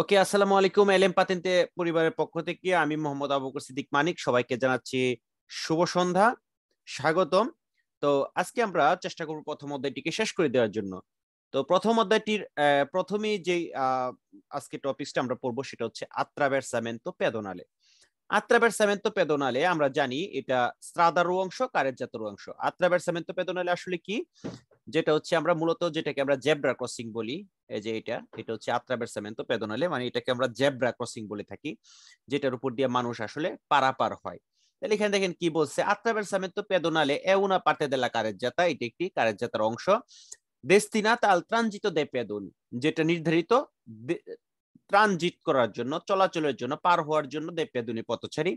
ওকে আসসালামু আলাইকুম এলএম পাতেন্তে পরিবারের পক্ষ থেকে আমি মোহাম্মদ আবুকর সিদ্দিক মানিক সবাইকে জানাচ্ছি শুভ সন্ধ্যা স্বাগতম তো আজকে আমরা চেষ্টা করব প্রথম অধ্যায়টিকে শেষ করে দেওয়ার জন্য তো প্রথম অধ্যায়টির প্রথমেই যে আজকে টপিকসটা আমরা পড়বো সেটা হচ্ছে সামেন্ত পেদনালে সামেন্ত পেদনালে আমরা জানি এটা স্ত্রাদারু অংশ কারের জাতরু অংশ আত্রাবের সামেন্ত পেদনালে আসলে কি যেটা হচ্ছে আমরা মূলত যেটাকে আমরা জেব্রা ক্রসিং বলি এই যে এটা এটা হচ্ছে আত্রাবের সেমেন্ত পেদনালে মানে এটাকে আমরা জেব্রা ক্রসিং বলে থাকি যেটার উপর দিয়ে মানুষ আসলে পারাপার হয় তাহলে এখানে দেখেন কি বলছে আত্রাবেরসামেন্তো পেদোনালে এ una parte দেলা কারের carreggiata এটি একটি কারেজাতার অংশ দেস্তিনাত আল ট্রানজিটো দে পেদন যেটা নির্ধারিত ট্রানজিট করার জন্য চলাচলের জন্য পার হওয়ার জন্য দে পেদুনি পথচারী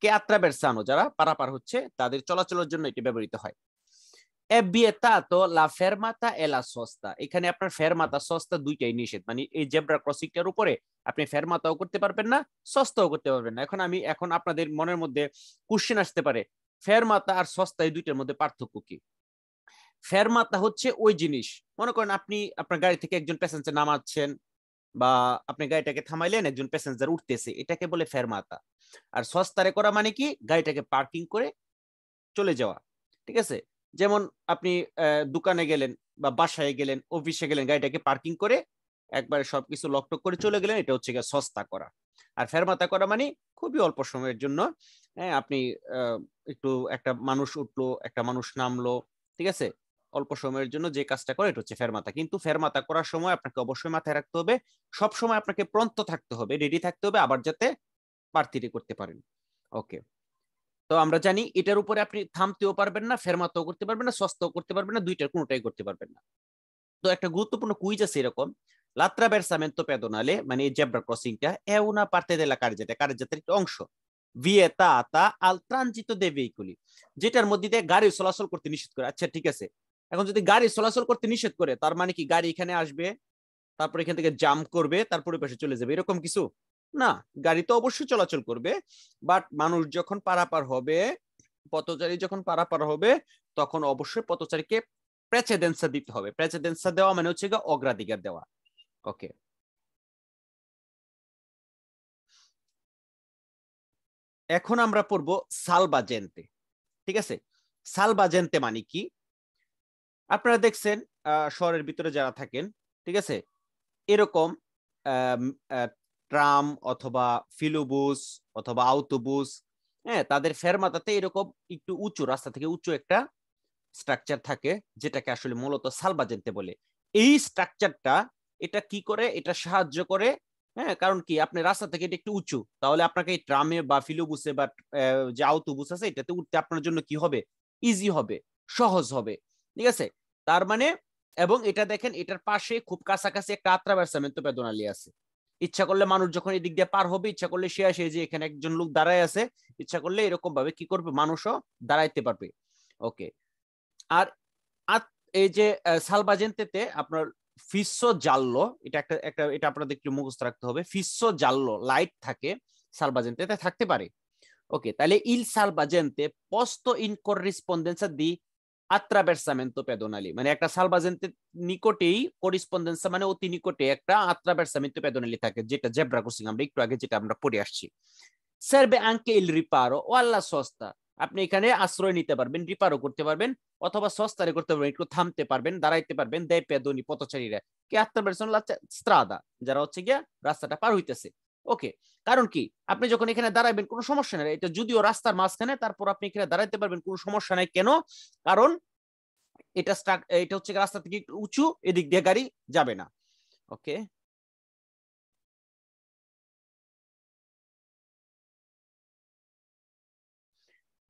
কে আত্রাবের সানো যারা পারাপার হচ্ছে তাদের চলাচলের জন্য এটি ব্যবহৃত হয় è vietato la fermata e la সস্তা এখানে আপনার ফেরমাতা সস্তা দুইটাই নিষেধ মানে এই জেব্রা ক্রসিং এর উপরে আপনি ফেরমাতাও করতে পারবেন না সস্তাও করতে পারবেন না এখন আমি এখন আপনাদের মনের মধ্যে কোশ্চেন আসতে পারে ফেরমাতা আর সস্তা এই দুইটার মধ্যে পার্থক্য কি ফেরমাতা হচ্ছে ওই জিনিস মনে করেন আপনি আপনার গাড়ি থেকে একজন প্যাসেঞ্জার নামাচ্ছেন বা আপনি গাড়িটাকে থামাইলেন একজন প্যাসেঞ্জার উঠতেছে এটাকে বলে ফেরমাতা আর সস্তারে করা মানে কি গাড়িটাকে পার্কিং করে চলে যাওয়া ঠিক আছে যেমন আপনি দোকানে গেলেন বা বাসায় গেলেন অফিসে গেলেন গাড়িটাকে পার্কিং করে একবারে সবকিছু লকটক করে চলে গেলেন এটা হচ্ছে গিয়ে সস্তা করা আর ফেরমাতা করা মানে খুবই অল্প সময়ের জন্য হ্যাঁ আপনি একটু একটা মানুষ উঠলো একটা মানুষ নামলো ঠিক আছে অল্প সময়ের জন্য যে কাজটা করে এটা হচ্ছে ফেরমাতা কিন্তু ফেরমাতা করার সময় আপনাকে অবশ্যই মাথায় রাখতে হবে সব সময় আপনাকে প্রন্ত থাকতে হবে রেডি থাকতে হবে আবার যাতে পার্তিটি করতে পারেন ওকে তো আমরা জানি এটার উপরে আপনি থামতেও পারবেন না ফেরমাতেও করতে পারবেন না সস্তাও করতে পারবেন না দুইটার কোনোটাই করতে পারবেন না তো একটা গুরুত্বপূর্ণ কুইজ আছে এরকম লাত্রা বেরসামেন্তো পেদনালে মানে এই জেব্রা ক্রসিংটা এ উনা পার্তে দেলা কার্যাতে কার্যাতের একটা অংশ ভিয়েতা তা আল যেটার মধ্যে দিয়ে গাড়ি চলাচল করতে নিষেধ করে আচ্ছা ঠিক আছে এখন যদি গাড়ি চলাচল করতে নিষেধ করে তার মানে কি গাড়ি এখানে আসবে তারপর এখান থেকে জাম্প করবে তারপরে পাশে চলে যাবে এরকম কিছু না গাড়ি তো অবশ্যই চলাচল করবে বাট মানুষ যখন পারাপার হবে পথচারী যখন পারাপার হবে তখন অবশ্যই পথচারীকে প্রেসিডেন্সা দিতে হবে প্রেসিডেন্সা দেওয়া মানে হচ্ছে অগ্রাধিকার দেওয়া ওকে এখন আমরা পড়বো সালবাজেন্তে ঠিক আছে সালবাজেন্তে মানে কি আপনারা দেখছেন শহরের ভিতরে যারা থাকেন ঠিক আছে এরকম ট্রাম অথবা ফিলোবুস অথবা আউটোবুস হ্যাঁ তাদের ফেরমাতাতে এরকম একটু উঁচু রাস্তা থেকে উঁচু একটা স্ট্রাকচার থাকে যেটাকে আসলে মূলত সালবাজেন্তে বলে এই স্ট্রাকচারটা এটা কি করে এটা সাহায্য করে হ্যাঁ কারণ কি আপনি রাস্তা থেকে এটা একটু উঁচু তাহলে আপনাকে এই ট্রামে বা ফিলোবুসে বা যে আউটোবুস আছে এটাতে উঠতে আপনার জন্য কি হবে ইজি হবে সহজ হবে ঠিক আছে তার মানে এবং এটা দেখেন এটার পাশে খুব কাছাকাছি একটা আত্রাবার সামেন্ত বেদনালি আছে ইচ্ছা করলে মানুষ যখন এদিক দিয়ে পার হবে ইচ্ছা করলে সে আসে যে এখানে একজন লোক দাঁড়ায় আছে ইচ্ছা করলে এরকম ভাবে কি করবে মানুষও দাঁড়াইতে পারবে ওকে আর এই যে সালবাজেন্তেতে আপনার ফিস্য জাল্লো এটা একটা একটা এটা আপনাদের একটু মুখস্থ রাখতে হবে ফিস্য জাল্লো লাইট থাকে সালবাজেন্তেতে থাকতে পারে ওকে তাহলে ইল সালবাজেন্তে পস্ত ইন করেসপন্ডেন্সা দি আত্রাবেরসামেন্তো পেদোনালি মানে একটা সালবাজেন্তের নিকটেই করিসপন্ডেন্সা মানে অতি নিকটে একটা আত্রাবেরসামেন্তো পেদোনালি থাকে যেটা জেব্রা ক্রসিং আমরা একটু আগে যেটা আমরা পড়ে আসছি সার্বে আঙ্কে ইল রিপারো ও আল্লাহ সস্তা আপনি এখানে আশ্রয় নিতে পারবেন রিপারও করতে পারবেন অথবা সস্তারে করতে পারবেন একটু থামতে পারবেন দাঁড়াইতে পারবেন দেয় পেদনি পথচারীরা কি আত্মার স্ত্রাদা যারা হচ্ছে গিয়া রাস্তাটা পার হইতেছে ওকে কারণ কি আপনি যখন এখানে দাঁড়াবেন কোনো সমস্যা নেই এটা যদিও রাস্তার মাঝখানে তারপর আপনি এখানে দাঁড়াইতে পারবেন কোনো সমস্যা নাই কেন কারণ এটা এটা হচ্ছে রাস্তা থেকে একটু উঁচু এদিক দিয়ে গাড়ি যাবে না ওকে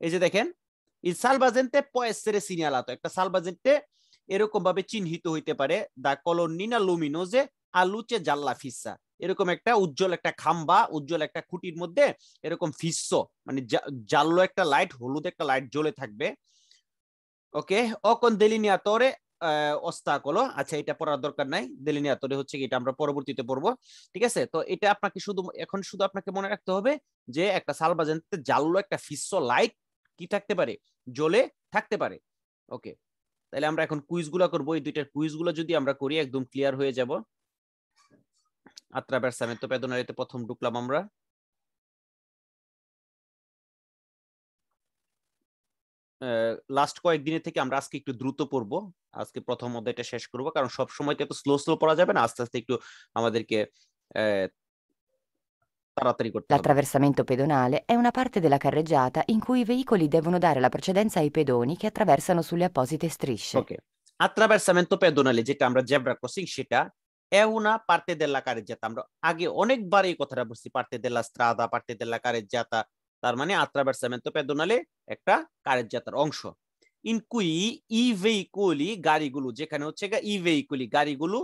এই যে দেখেন ইল সালভাজেন্টে পয়েসেরে আতো একটা সালবাজেন্টে এরকম ভাবে চিহ্নিত হইতে পারে দা কলোনিনা লুমিনোজে আলুচে জাল্লা ফিসা এরকম একটা উজ্জ্বল একটা খাম্বা উজ্জ্বল একটা খুঁটির মধ্যে এরকম ফিস্য মানে জাল্লো একটা লাইট হলুদ একটা লাইট জ্বলে থাকবে ওকে অকন দেলিনিয়া তরে আচ্ছা এটা পড়ার দরকার নাই দেলিনিয়া তরে হচ্ছে এটা আমরা পরবর্তীতে ঠিক আছে তো এটা আপনাকে শুধু এখন শুধু আপনাকে মনে রাখতে হবে যে একটা সালবাজানতে জাল্লো একটা ফিস্য লাইট কি থাকতে পারে জ্বলে থাকতে পারে ওকে তাহলে আমরা এখন কুইজগুলো করবো এই দুইটার কুইজগুলো যদি আমরা করি একদম ক্লিয়ার হয়ে যাব আত্রাবেরসামে তো পেদোনারিতে প্রথম ঢুকলাম আমরা লাস্ট কয়েকদিনের থেকে আমরা আজকে একটু দ্রুত পড়ব আজকে প্রথম অধ্যায়টা শেষ করব কারণ সব সময় তো স্লো স্লো পড়া যাবে না আস্তে আস্তে একটু আমাদেরকে L'attraversamento pedonale è una parte della carreggiata in cui i veicoli devono dare la precedenza ai pedoni che attraversano sulle apposite strisce. Ok. Attraversamento pedonale, যেটা আমরা জেব্রা ক্রসিং সেটা এহুনা পার্তে দেলা কারে জাতা আমরা আগে অনেকবার এই কথাটা পার্তে দেলা স্ত্রাদা পার্তে দেলা কারে জাতা তার মানে attraversamento পেদনালে একটা কারে জাতার অংশ ইন কুই ই ভেহিকুলি গাড়িগুলো যেখানে হচ্ছে গা ই ভেহিকুলি গাড়িগুলো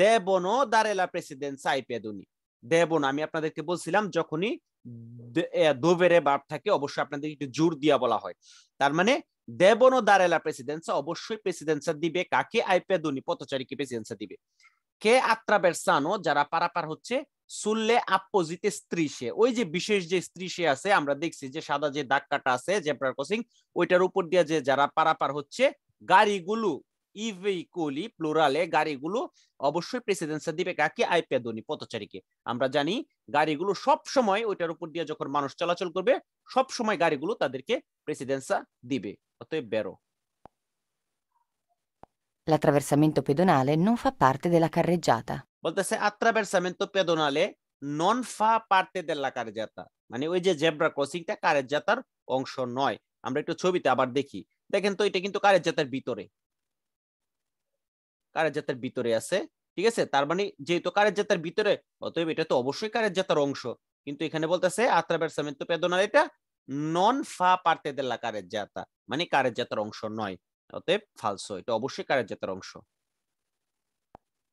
দেবনো দারেলা প্রেসিডেন্ট সাই পেদুনি দেবন আমি আপনাদেরকে বলছিলাম যখনই দোবেরে বাপ থাকে অবশ্যই আপনাদের একটু জোর দিয়া বলা হয় তার মানে দেবনো দারেলা প্রেসিডেন্সা অবশ্যই প্রেসিডেন্সা দিবে কাকে আইপেদুনি পথচারীকে প্রেসিডেন্সা দিবে কে আত্রা বেরসানো যারা পারাপার হচ্ছে সুললে আপোজিতে স্ত্রী সে ওই যে বিশেষ যে স্ত্রী সে আছে আমরা দেখছি যে সাদা যে দাগ কাটা আছে জেব্রা ক্রসিং ওইটার উপর দিয়ে যে যারা পারাপার হচ্ছে গাড়িগুলো ইভেইকুলি প্লুরালে গাড়িগুলো অবশ্যই প্রেসিডেন্সের দিবে কাকে আইপ্যাদনি পথচারীকে আমরা জানি গাড়িগুলো সব সময় ওইটার উপর দিয়ে যখন মানুষ চলাচল করবে সব সময় গাড়িগুলো তাদেরকে প্রেসিডেন্সা দিবে অতএব বেরো L'attraversamento pedonale non fa parte della carreggiata. বলতেছে attraversamento pedonale non fa parte della carreggiata মানে ওই যে জেব্রা ক্রসিংটা কারেজাতার অংশ নয় আমরা একটু ছবিতে আবার দেখি দেখেন তো এটা কিন্তু কারেজাতার ভিতরে কারেজাতার ভিতরে আছে ঠিক আছে তার মানে যেহেতু কারেজাতার ভিতরে অতএব এটা তো অবশ্যই কারেজাতার অংশ কিন্তু এখানে বলতেছে attraversamento pedonale এটা নন ফা পার্তে দেল্লা কারেজাতা মানে কারেজাতার অংশ নয় অতএব ফালসো এটা অবশ্যই কারের অংশ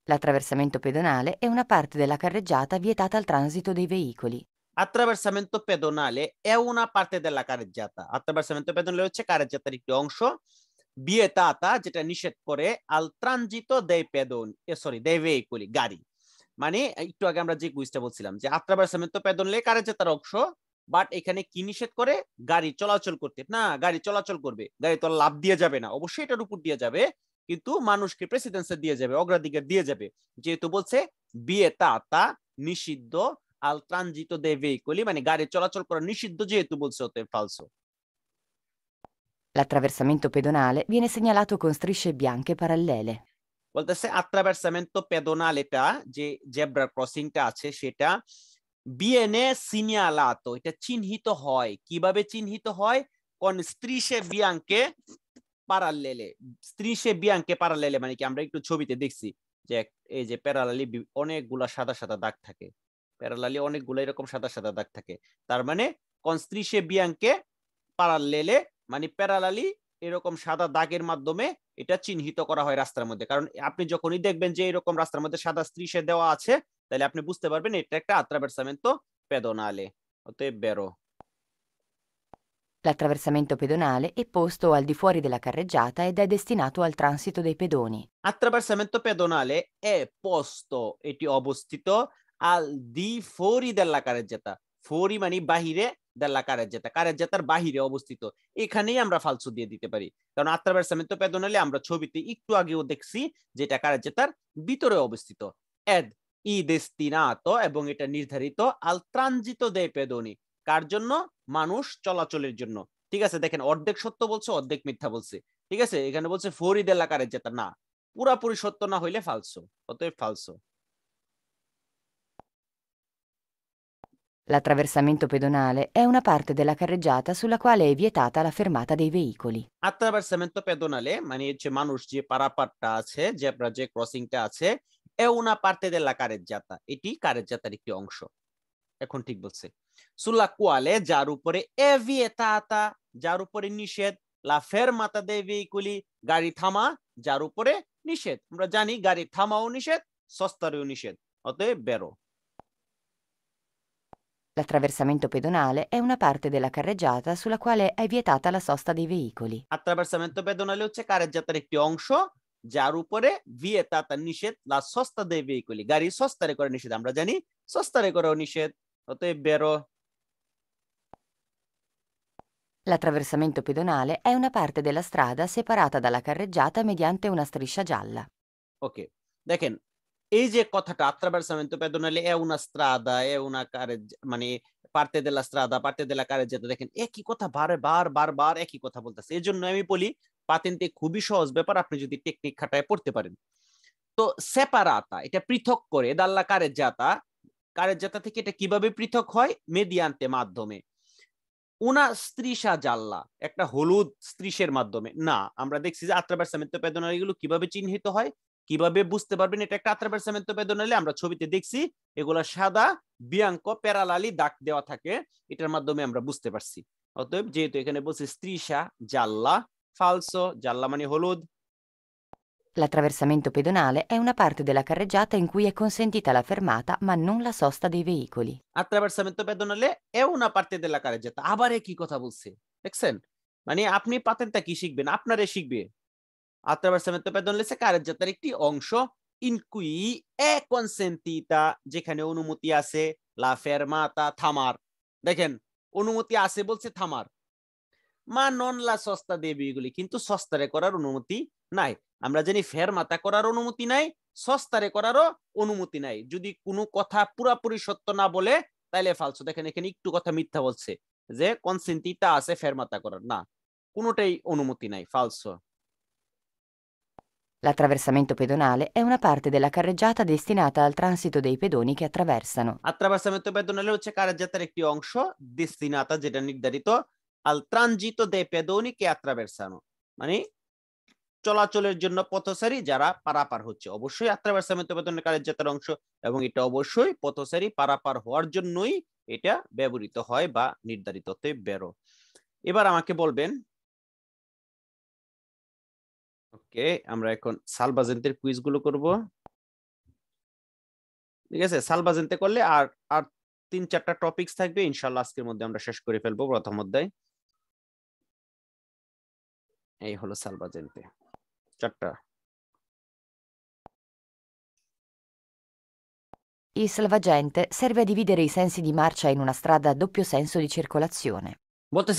L'attraversamento pedonale è una parte della carreggiata vietata al transito dei veicoli. Attraversamento pedonale è una parte della carreggiata. Attraversamento pedonale হচ্ছে কারেজ্জাতার একটি অংশ vietata যেটা নিষেধ করে al transito dei pedoni, eh, sorry, dei veicoli, গাড়ি। মানে একটু আগে আমরা যে কুইজটা বলছিলাম যে attraversamento pedonale কারেজ্জাতার অংশ বাট এখানে কি নিষেধ করে গাড়ি চলাচল করতে না গাড়ি চলাচল করবে গাড়ি তো লাভ দিয়ে যাবে না অবশ্যই এটার উপর দিয়ে যাবে কিন্তু মানুষকে প্রেসিডেন্স দিয়ে যাবে অগ্রাধিকার দিয়ে যাবে যেহেতু বলছে বিয়ে তা তা নিষিদ্ধ আল ট্রানজিত দে ভেহিকলি মানে গাড়ি চলাচল করা নিষিদ্ধ যেহেতু বলছে ওতে ফালসো L'attraversamento pedonale viene segnalato con strisce bianche parallele. বলতেছে আত্রাভার্সামেন্টো পেদোনাল এটা যে জেব্রা ক্রসিংটা আছে সেটা বিএনএ সিনিয়ালাত এটা চিহ্নিত হয় কিভাবে চিহ্নিত হয় কোন স্ত্রী সে বিয়াঙ্কে প্যারালেলে স্ত্রী সে বিয়াঙ্কে প্যারালেলে মানে কি আমরা একটু ছবিতে দেখছি যে এই যে প্যারালালি অনেকগুলা সাদা সাদা দাগ থাকে প্যারালালি অনেকগুলো এরকম সাদা সাদা দাগ থাকে তার মানে কোন স্ত্রী সে বিয়াঙ্কে প্যারালেলে মানে প্যারালালি এরকম সাদা দাগের মাধ্যমে এটা চিহ্নিত করা হয় রাস্তার মধ্যে কারণ আপনি যখনই দেখবেন যে এরকম রাস্তার মধ্যে সাদা স্ত্রী সে দেওয়া আছে তাহলে আপনি বুঝতে পারবেন এটা একটা attraversamento pedonale অতএব বেরো L'attraversamento pedonale è posto al di fuori della carreggiata ed è destinato al transito dei pedoni. Attraversamento pedonale è posto e ti obostito al di fuori della carreggiata. Fuori mani bahire della carreggiata. Carreggiatar bahire obostito. E এখানেই আমরা ফালসু দিয়ে দিতে পারি কারণ attraversamento pedonale আমরা ছবিতে একটু dexi, দেখছি carreggiata carreggiatar ভিতরে অবস্থিত এড ই দেস্তিনাতো এবং এটা নির্ধারিত আল ত্রাঞ্জিত দে পেদনি কার জন্য মানুষ চলাচলের জন্য ঠিক আছে দেখেন অর্ধেক সত্য বলছে অর্ধেক মিথ্যা বলছে ঠিক আছে এখানে বলছে ফরিদ এলাকার যেটা না পুরাপুরি সত্য না হইলে ফালসো অতএব ফালসো L'attraversamento pedonale è una parte della carreggiata sulla quale è vietata la fermata dei veicoli. Attraversamento pedonale মানে হচ্ছে মানুষ যে পারাপারটা আছে যে আপনার যে ক্রসিংটা আছে è una parte della careggiata এটি কারেজ্জাতার di অংশ E ঠিক বলছে sulla quale যার উপরে è vietata যার উপরে নিষেধ la fermata dei veicoli গাড়ি থামা যার উপরে নিষেধ আমরা জানি গাড়ি থামাও নিষেধ সস্তারেও নিষেধ L'attraversamento pedonale è una parte della carreggiata sulla quale è vietata la sosta dei veicoli. Attraversamento pedonale c'è carreggiata di অংশ যার উপরে বিয়ে তা তার নিষেধ লা সস্তা দেয় বিয়ে করলি গাড়ি সস্তারে করে নিষেধ আমরা জানি সস্তারে করেও নিষেধ অতএব বেরো L'attraversamento pedonale è una parte della strada separata dalla carreggiata mediante una striscia gialla. Ok, দেখেন এই যে কথাটা attraversamento pedonale è una strada, è una carreggiata, মানে parte della strada, parte della carreggiata দেখেন একই কথা বারে বার বার বার একই কথা বলতেছে এজন্য আমি বলি পাতেন্তে খুবই সহজ ব্যাপার আপনি যদি টেকনিক খাটায় পড়তে পারেন তো সেপারাতা এটা পৃথক করে দাল্লা কারের জাতা কারের জাতা থেকে এটা কিভাবে পৃথক হয় মেদিয়ান্তে মাধ্যমে উনা স্ত্রীষা জাল্লা একটা হলুদ স্ত্রীষের মাধ্যমে না আমরা দেখছি যে আত্রাবার সামিত্য বেদনালী কিভাবে চিহ্নিত হয় কিভাবে বুঝতে পারবেন এটা একটা আত্রাবার সামিত্য বেদনালী আমরা ছবিতে দেখছি এগুলা সাদা বিয়াঙ্ক প্যারালালি দাগ দেওয়া থাকে এটার মাধ্যমে আমরা বুঝতে পারছি অতএব যেহেতু এখানে বলছে স্ত্রীষা জাল্লা Falso, gialla mani holud. L'attraversamento pedonale è una parte della carreggiata in cui è consentita la fermata ma non la sosta dei veicoli. Attraversamento pedonale è una parte della carreggiata. আবার কি কথা বলছে দেখছেন মানে আপনি পাতেনটা কি শিখবেন আপনারে শিখবে attraversamento pedonale সে carreggiata একটি অংশ in cui è consentita যেখানে অনুমতি আছে la fermata থামার দেখেন অনুমতি আছে বলছে থামার মা নন লা সস্তা দিয়ে এগুলি কিন্তু সস্তারে করার অনুমতি নাই আমরা জানি ফের মাতা করার অনুমতি নাই সস্তারে করারও অনুমতি নাই যদি কোনো কথা পুরাপুরি সত্য না বলে তাইলে ফালসো দেখেন এখানে একটু কথা মিথ্যা বলছে যে কনসেন্টিটা আছে ফের মাতা করার না কোনোটাই অনুমতি নাই ফালসো L'attraversamento pedonale è una parte della carreggiata destinata al transito dei pedoni che attraversano. Attraversamento pedonale হচ্ছে কারজাতার একটি অংশ destinata যেটা নির্ধারিত আল ট্রানজিতো দে পেদৌনি কে আত্রাবেরসানো মানে চলাচলের জন্য পথচারী যারা পারাপার হচ্ছে অবশ্যই আত্রাবেরসা মেতবেতনের কার্যজাতার অংশ এবং এটা অবশ্যই পথচারী পারাপার হওয়ার জন্যই এটা ব্যবহৃত হয় বা নির্ধারিততে বেরো এবার আমাকে বলবেন ওকে আমরা এখন সালবাজেন্তের কুইজগুলো করবো ঠিক আছে সালবাজেন্তে করলে আর আর তিন চারটা টপিকস থাকবে ইনশাল্লাহ আজকের মধ্যে আমরা শেষ করে ফেলবো প্রথম অধ্যায় এই হলো সালবাজেন্টে চারটা Il salvagente serve a dividere i sensi di marcia in una strada a doppio senso di circolazione.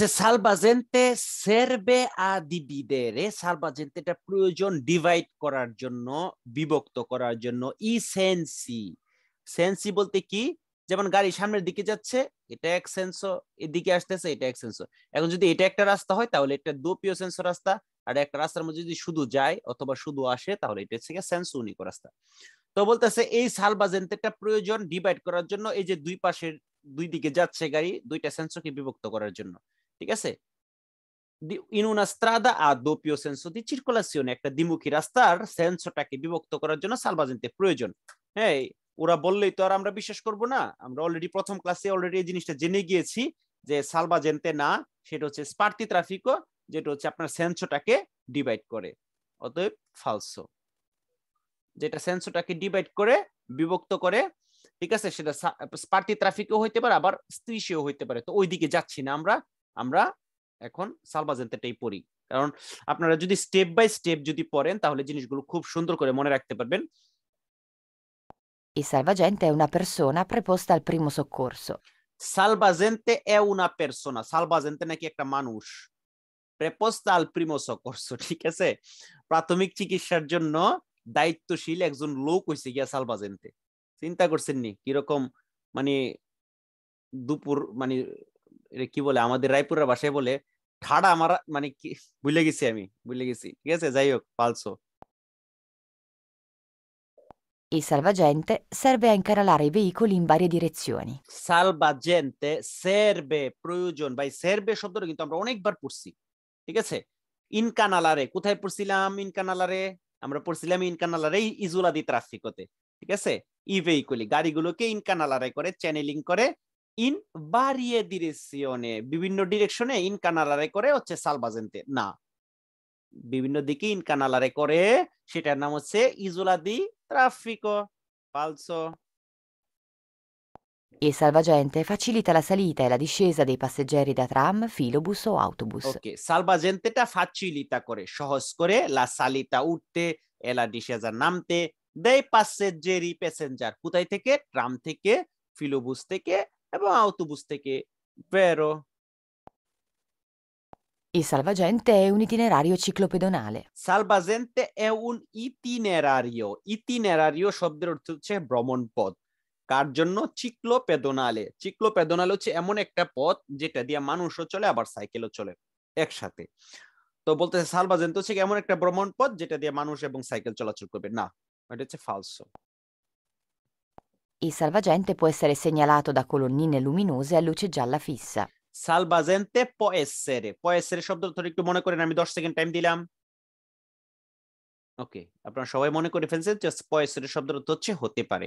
se salvagente serve a dividere, salvagente সালবাজেন্টেটা প্রয়োজন divide coraggio, no, বিভক্ত coraggio, no, i sensi. Sensi volte chi? যেমন গাড়ি সামনের দিকে যাচ্ছে এটা এক sensor এদিকে আসতেছে এটা এক সেন্সর এখন যদি এটা একটা রাস্তা হয় তাহলে এটা দোপীয় সেন্সর রাস্তা আর একটা রাস্তার মধ্যে যদি শুধু যায় অথবা শুধু আসে তাহলে এটা হচ্ছে সেন্স ইউনিক রাস্তা তো বলতেছে এই সাল বা সালবাজেন্টেরটা প্রয়োজন ডিভাইড করার জন্য এই যে দুই পাশের দুই দিকে যাচ্ছে গাড়ি দুইটা সেন্সরকে বিভক্ত করার জন্য ঠিক আছে ইন una strada a doppio senso di circolazione একটা দ্বিমুখী রাস্তার সেন্সরটাকে বিভক্ত করার জন্য সালবাজেন্টের প্রয়োজন হ্যাঁ ওরা বললেই তো আর আমরা বিশ্বাস করব না আমরা অলরেডি প্রথম ক্লাসে অলরেডি এই জিনিসটা জেনে গিয়েছি যে সালবা জেনতে না সেটা হচ্ছে স্পার্টি ট্রাফিক যেটা হচ্ছে আপনার সেন্সোটাকে ডিভাইড করে অতএব ফালসো যেটা সেন্সোটাকে ডিভাইড করে বিভক্ত করে ঠিক আছে সেটা স্পার্টি ট্রাফিকও হইতে পারে আবার স্ত্রীও হইতে পারে তো ওই দিকে যাচ্ছি না আমরা আমরা এখন সালবা সালবাজেন্তেটাই পড়ি কারণ আপনারা যদি স্টেপ বাই স্টেপ যদি পড়েন তাহলে জিনিসগুলো খুব সুন্দর করে মনে রাখতে পারবেন Il e salvagente è una persona preposta al primo soccorso. সালভাজেন্টে এ উনা পেরসোনা সালভাজেন্টে নাকি একটা মানুষ প্রেপোস্তা আল প্রিমো সকর্স ঠিক আছে প্রাথমিক চিকিৎসার জন্য দায়িত্বশীল একজন লোক হইছে গিয়া সালভাজেন্টে চিন্তা করছেন নি কিরকম মানে দুপুর মানে কি বলে আমাদের রায়পুরের ভাষায় বলে ঠাড়া আমার মানে কি ভুলে গেছি আমি ভুলে গেছি ঠিক আছে যাই হোক পালসো Il salvagente serve a incanalare i veicoli in varie direzioni. সালভাজেন্তে সেরবে প্রয়োজন ভাই সেরবে শব্দটা কিন্তু আমরা অনেকবার পড়ছি ঠিক আছে ইনকানালারে কোথায় পড়ছিলাম ইনকানালারে আমরা পড়ছিলাম ইনকানালারে ইজুলাদি ট্রাফিকতে ঠিক আছে ই ভেহিকুলি গাড়িগুলোকে ইনকানালারে করে চ্যানেলিং করে ইন বারিয়ে ডিরেকশনে বিভিন্ন ডিরেকশনে ইনকানালারে করে হচ্ছে সালভাজেন্তে না বিভিন্ন দিকে ইনকানালারে করে সেটার নাম হচ্ছে ইজুলাদি Traffico. Falso. Il salvagente facilita la salita e la discesa dei passeggeri da tram, filobus o autobus. salvagente ওকে সালভাজেন্টেটা ফাচিলিতা করে সহজ করে লা সালিতা উঠতে এলা ডিসেজার নামতে দেয় পাসেঞ্জেরি প্যাসেঞ্জার কোথায় থেকে ট্রাম থেকে ফিলোবুস থেকে এবং autobus থেকে বেরো il salvagente è un itinerario ciclopedonale। সালভাজেন্তে এ উন ইতিনেরারিও ইতিনেরারিও শব্দের অর্থ হচ্ছে ভ্রমণ পথ কার জন্য চিকলো পেদোনালে চিকলো পেদোনালে হচ্ছে এমন একটা পথ যেটা দিয়ে মানুষও চলে আবার সাইকেলও চলে একসাথে তো বলতেছে সালভাজেন্তে হচ্ছে এমন একটা ভ্রমণ পথ যেটা দিয়ে মানুষ এবং সাইকেল চলাচল করবে না এটা হচ্ছে falso Il salvagente può essere segnalato da colonnine luminose a luce gialla fissa। সালবাজেন্তে পয়েসেরে পয়েসেরে শব্দ ধরে একটু মনে করেন আমি দশ সেকেন্ড টাইম দিলাম ওকে আপনারা সবাই মনে করে ফেলছেন পয়েসেরে হচ্ছে হতে পারে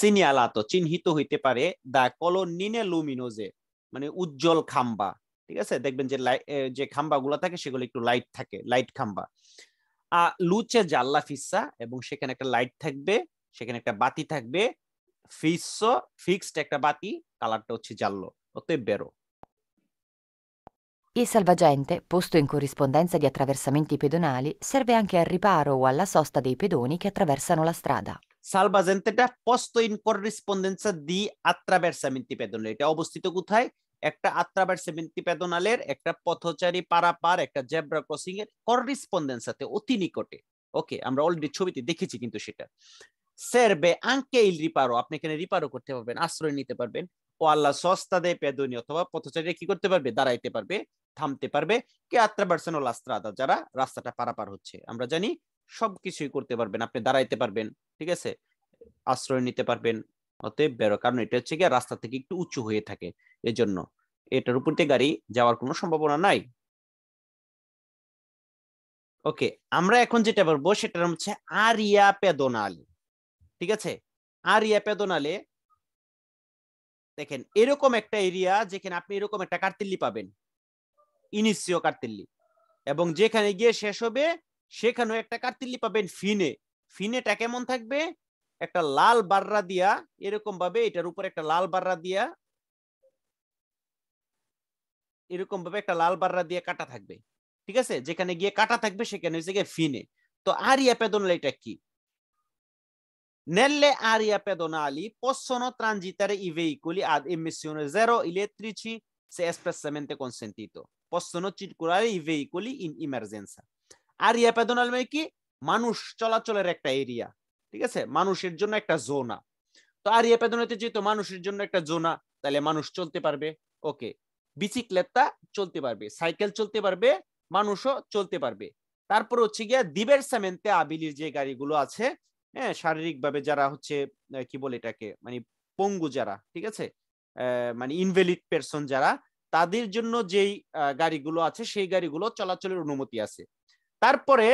সিনিয়ালাত চিহ্নিত হইতে পারে দা কলোনিনে লুমিনোজে মানে উজ্জ্বল খাম্বা ঠিক আছে দেখবেন যে যে খাম্বাগুলো থাকে সেগুলো একটু লাইট থাকে লাইট খাম্বা আ লুচে জাল্লা ফিসা এবং সেখানে একটা লাইট থাকবে সেখানে একটা বাতি থাকবে ফিস ফিক্সড একটা বাতি কালারটা হচ্ছে জাল্লো অতএব বেরো Il salvagente, posto in corrispondenza di attraversamenti pedonali, serve anche al riparo o alla sosta dei pedoni che attraversano la strada. সালভাজেন্টেটা পোস্ত ইন করেসপন্ডেন্সা দি আত্রাবেরসামিন্তি পেদন এটা অবস্থিত কোথায় একটা আত্রাবেরসামিন্তি পেদনালের একটা পথচারী পারাপার একটা জেব্রা ক্রসিং এর করেসপন্ডেন্সাতে অতি নিকটে ওকে আমরা অলরেডি ছবিতে দেখেছি কিন্তু সেটা সেরবে আঙ্কে ইল রিপারো আপনি এখানে রিপারও করতে পারবেন আশ্রয় নিতে পারবেন ও আল্লাহ সস্তা দেয় পেদনি অথবা পথচারীরা কি করতে পারবে দাঁড়াইতে পারবে থামতে পারবে কে আত্রা ও লাস্ত্রাদা যারা রাস্তাটা পারাপার হচ্ছে আমরা জানি সবকিছুই করতে পারবেন আপনি দাঁড়াইতে পারবেন ঠিক আছে আশ্রয় নিতে পারবেন অতএব বেরো কারণ এটা হচ্ছে গিয়ে রাস্তা থেকে একটু উঁচু হয়ে থাকে এজন্য এটার উপর গাড়ি যাওয়ার কোনো সম্ভাবনা নাই ওকে আমরা এখন যেটা বলবো সেটার নাম হচ্ছে আরিয়া পেদোনাল ঠিক আছে আরিয়া পেদনালে দেখেন এরকম একটা এরিয়া যেখানে আপনি এরকম একটা কার্তিল্লি পাবেন ইনিসিও কার্তিল্লি এবং যেখানে গিয়ে শেষ হবে সেখানেও একটা কার্তিল্লি পাবেন ফিনে ফিনেটা কেমন থাকবে একটা লাল বার্রা দিয়া এরকম ভাবে এটার উপর একটা লাল বার্রা দিয়া এরকম ভাবে একটা লাল বার্রা দিয়ে কাটা থাকবে ঠিক আছে যেখানে গিয়ে কাটা থাকবে সেখানে হচ্ছে গিয়ে ফিনে তো আরিয়া পেদনলা এটা কি Nelle aree pedonali পশ্চন ট্রানজিটারে ইভেইকুলি আদ ad জেরো zero সে se সেমেন্টে consentito. possono circolare i veicoli in emergenza আরিয়া প্যাদোনাল মানে কি মানুষ চলাচলের একটা এরিয়া ঠিক আছে মানুষের জন্য একটা জোনা তো আরিয়া প্যাদোনাতে যেহেতু মানুষের জন্য একটা জোনা তাহলে মানুষ চলতে পারবে ওকে বিচিকলেটটা চলতে পারবে সাইকেল চলতে পারবে মানুষও চলতে পারবে তারপর হচ্ছে গিয়া দিবের সামেন্তে আবিলির যে গাড়িগুলো আছে হ্যাঁ শারীরিকভাবে যারা হচ্ছে কি বলে এটাকে মানে পঙ্গু যারা ঠিক আছে মানে ইনভ্যালিড পারসন যারা তাদের জন্য যেই গাড়িগুলো আছে সেই গাড়িগুলো চলাচলের অনুমতি আছে তারপরে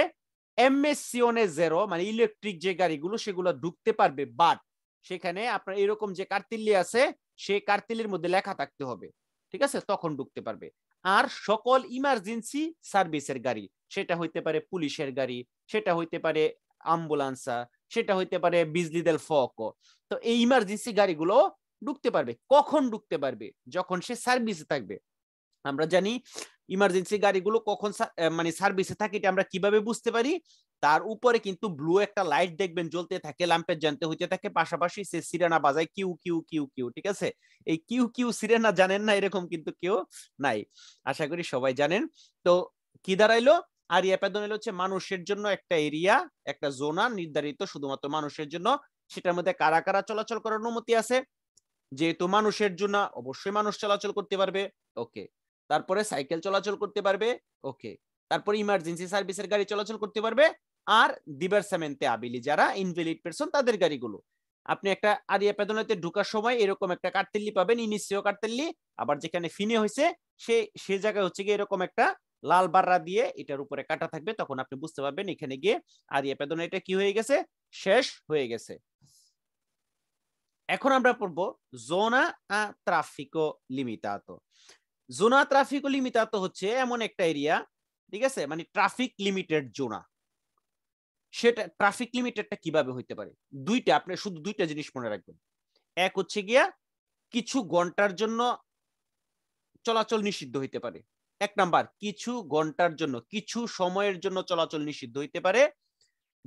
এমএসিওনে জেরো মানে ইলেকট্রিক যে গাড়িগুলো সেগুলো ঢুকতে পারবে বাট সেখানে আপনার এরকম যে কার্তিল্লি আছে সেই কার্তিল্লির মধ্যে লেখা থাকতে হবে ঠিক আছে তখন ঢুকতে পারবে আর সকল ইমার্জেন্সি সার্ভিসের গাড়ি সেটা হইতে পারে পুলিশের গাড়ি সেটা হইতে পারে অ্যাম্বুলেন্সা সেটা হইতে পারে বিজলি দেল ফক তো এই ইমার্জেন্সি গাড়িগুলো ঢুকতে পারবে কখন ঢুকতে পারবে যখন সে সার্ভিসে থাকবে আমরা জানি ইমার্জেন্সি গাড়িগুলো কখন মানে সার্ভিসে থাকে এটা আমরা কিভাবে বুঝতে পারি তার উপরে কিন্তু ব্লু একটা লাইট দেখবেন জ্বলতে থাকে ল্যাম্পের জানতে হইতে থাকে পাশাপাশি সে সিরেনা বাজায় কিউ কিউ কিউ কিউ ঠিক আছে এই কিউ কিউ সিরেনা জানেন না এরকম কিন্তু কেউ নাই আশা করি সবাই জানেন তো কি দাঁড়াইলো আর প্যাদন এলো হচ্ছে মানুষের জন্য একটা এরিয়া একটা জোনা নির্ধারিত শুধুমাত্র মানুষের জন্য সেটার মধ্যে কারা কারা চলাচল করার অনুমতি আছে যেহেতু মানুষের জন্য অবশ্যই মানুষ চলাচল করতে পারবে ওকে তারপরে সাইকেল চলাচল করতে পারবে ওকে তারপরে ইমার্জেন্সি সার্ভিসের গাড়ি চলাচল করতে পারবে আর দিবারসামেন্তে আবিলি যারা ইনভ্যালিড পারসন তাদের গাড়িগুলো আপনি একটা আরিয়া পেদনাতে ঢুকার সময় এরকম একটা কার্তেল্লি পাবেন ইনিশিও কার্তেল্লি আবার যেখানে ফিনে হয়েছে সে সে জায়গায় হচ্ছে গিয়ে এরকম একটা লাল বাররা দিয়ে এটার উপরে কাটা থাকবে তখন আপনি বুঝতে পারবেন এখানে গিয়ে আরিয়া পেদনা এটা কি হয়ে গেছে শেষ হয়ে গেছে এখন আমরা পড়ব জোনা ট্রাফিকো লিমিটাত জোনা ট্রাফিকো লিমিটাত হচ্ছে এমন একটা এরিয়া ঠিক আছে মানে ট্রাফিক লিমিটেড জোনা সেটা ট্রাফিক লিমিটেডটা কিভাবে হইতে পারে দুইটা আপনি শুধু দুইটা জিনিস মনে রাখবেন এক হচ্ছে গিয়া কিছু ঘন্টার জন্য চলাচল নিষিদ্ধ হইতে পারে এক নাম্বার কিছু ঘন্টার জন্য কিছু সময়ের জন্য চলাচল নিষিদ্ধ হইতে পারে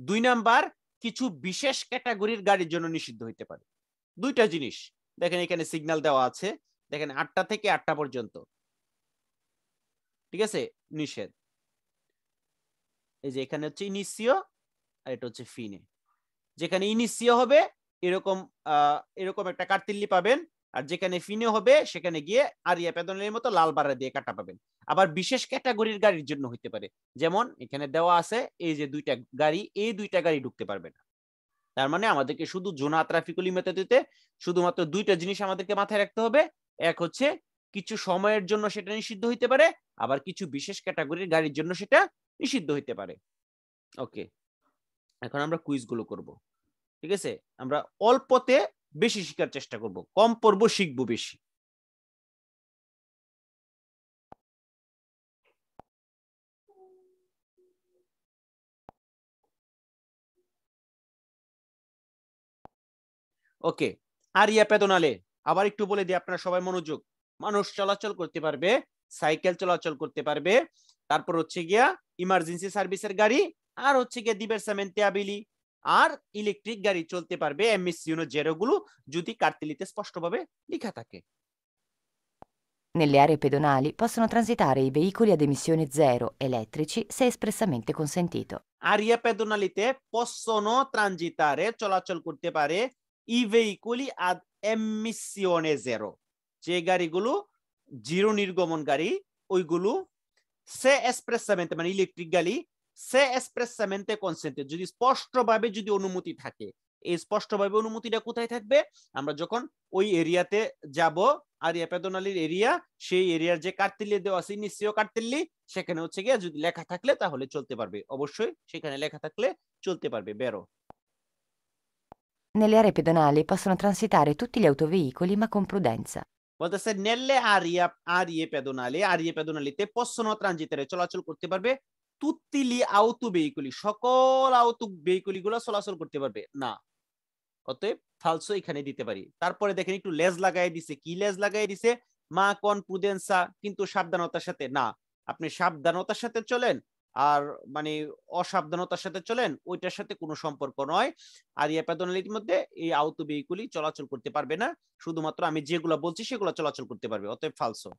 দুই নাম্বার কিছু বিশেষ ক্যাটাগরির গাড়ির জন্য নিষিদ্ধ হইতে পারে দুইটা জিনিস দেখেন এখানে সিগনাল দেওয়া আছে দেখেন আটটা থেকে আটটা পর্যন্ত ঠিক আছে নিষেধ এই যে এখানে হচ্ছে ইনিসিও আর এটা হচ্ছে ফিনে যেখানে ইনিসিও হবে এরকম এরকম একটা কার্তিল্লি পাবেন আর যেখানে ফিনে হবে সেখানে গিয়ে আরিয়া পেদনের মতো লাল বাড়া দিয়ে কাটা পাবেন আবার বিশেষ ক্যাটাগরির গাড়ির জন্য হইতে পারে যেমন এখানে দেওয়া আছে এই যে দুইটা গাড়ি এই দুইটা গাড়ি ঢুকতে পারবে না তার মানে আমাদেরকে শুধু জোনা ট্রাফিকুল দিতে শুধুমাত্র দুইটা জিনিস আমাদেরকে মাথায় রাখতে হবে এক হচ্ছে কিছু সময়ের জন্য সেটা নিষিদ্ধ হইতে পারে আবার কিছু বিশেষ ক্যাটাগরির গাড়ির জন্য সেটা নিষিদ্ধ হইতে পারে ওকে এখন আমরা কুইজগুলো করব ঠিক আছে আমরা অল্পতে বেশি শিখার চেষ্টা করব কম পর্ব শিখবো বেশি ওকে আর আরিয়া পেদনালে আবার একটু বলে দিই আপনারা সবাই মনোযোগ মানুষ চলাচল করতে পারবে সাইকেল চলাচল করতে পারবে তারপর হচ্ছে গিয়া ইমার্জেন্সি সার্ভিসের গাড়ি আর হচ্ছে গিয়া দিবের সামেন্টে আবিলি আর ইলেকট্রিক গাড়ি চলতে পারবে এমএস ইউনো জেরোগুলো যদি কার্তিলিতে স্পষ্টভাবে লেখা থাকে Nelle aree pedonali possono transitare i veicoli ad emissione zero elettrici se espressamente consentito. Aree pedonali te possono transitare, cioè চলাচল করতে pare, i veicoli ad emissione zero যে গাড়িগুলো জিরো নির্গমন গাড়ি ওইগুলো সে এক্সপ্রেসামেন্টে মানে ইলেকট্রিক গাড়ি সে এক্সপ্রেসামেন্টে কনসেন্টে যদি স্পষ্টভাবে যদি অনুমতি থাকে এই স্পষ্টভাবে অনুমতিটা কোথায় থাকবে আমরা যখন ওই এরিয়াতে যাব আর পেদনালির এরিয়া সেই এরিয়ার যে কার্তিল্লি দেওয়া আছে নিশ্চয় কার্তিল্লি সেখানে হচ্ছে গিয়ে যদি লেখা থাকলে তাহলে চলতে পারবে অবশ্যই সেখানে লেখা থাকলে চলতে পারবে বেরো Nelle aree pedonali possono transitare tutti gli autoveicoli, ma con prudenza. বলতেছে নেললে আরিয়া আরিয়ে পেদোনালি আরিয়ে পেদোনালিতে পশ্চিম ট্রানজিটারে চলাচল করতে পারবে তুত্তিলি আউতু ভেহিকুলি সকল আউতু ভেহিকুলি গুলো চলাচল করতে পারবে না অতএব ফালসো এখানে দিতে পারি তারপরে দেখেন একটু লেজ লাগাই দিছে কি লেজ লাগাই দিছে মা কন পুদেন্সা কিন্তু সাবধানতার সাথে না আপনি সাবধানতার সাথে চলেন আর মানে অসাবধানতার সাথে চলেন ওইটার সাথে কোনো সম্পর্ক নয় আর ইয়াপ্যাদনালির মধ্যে এই আউত বেইকুলি চলাচল করতে পারবে না শুধুমাত্র আমি যেগুলো বলছি সেগুলো চলাচল করতে পারবে অতএব ফালসো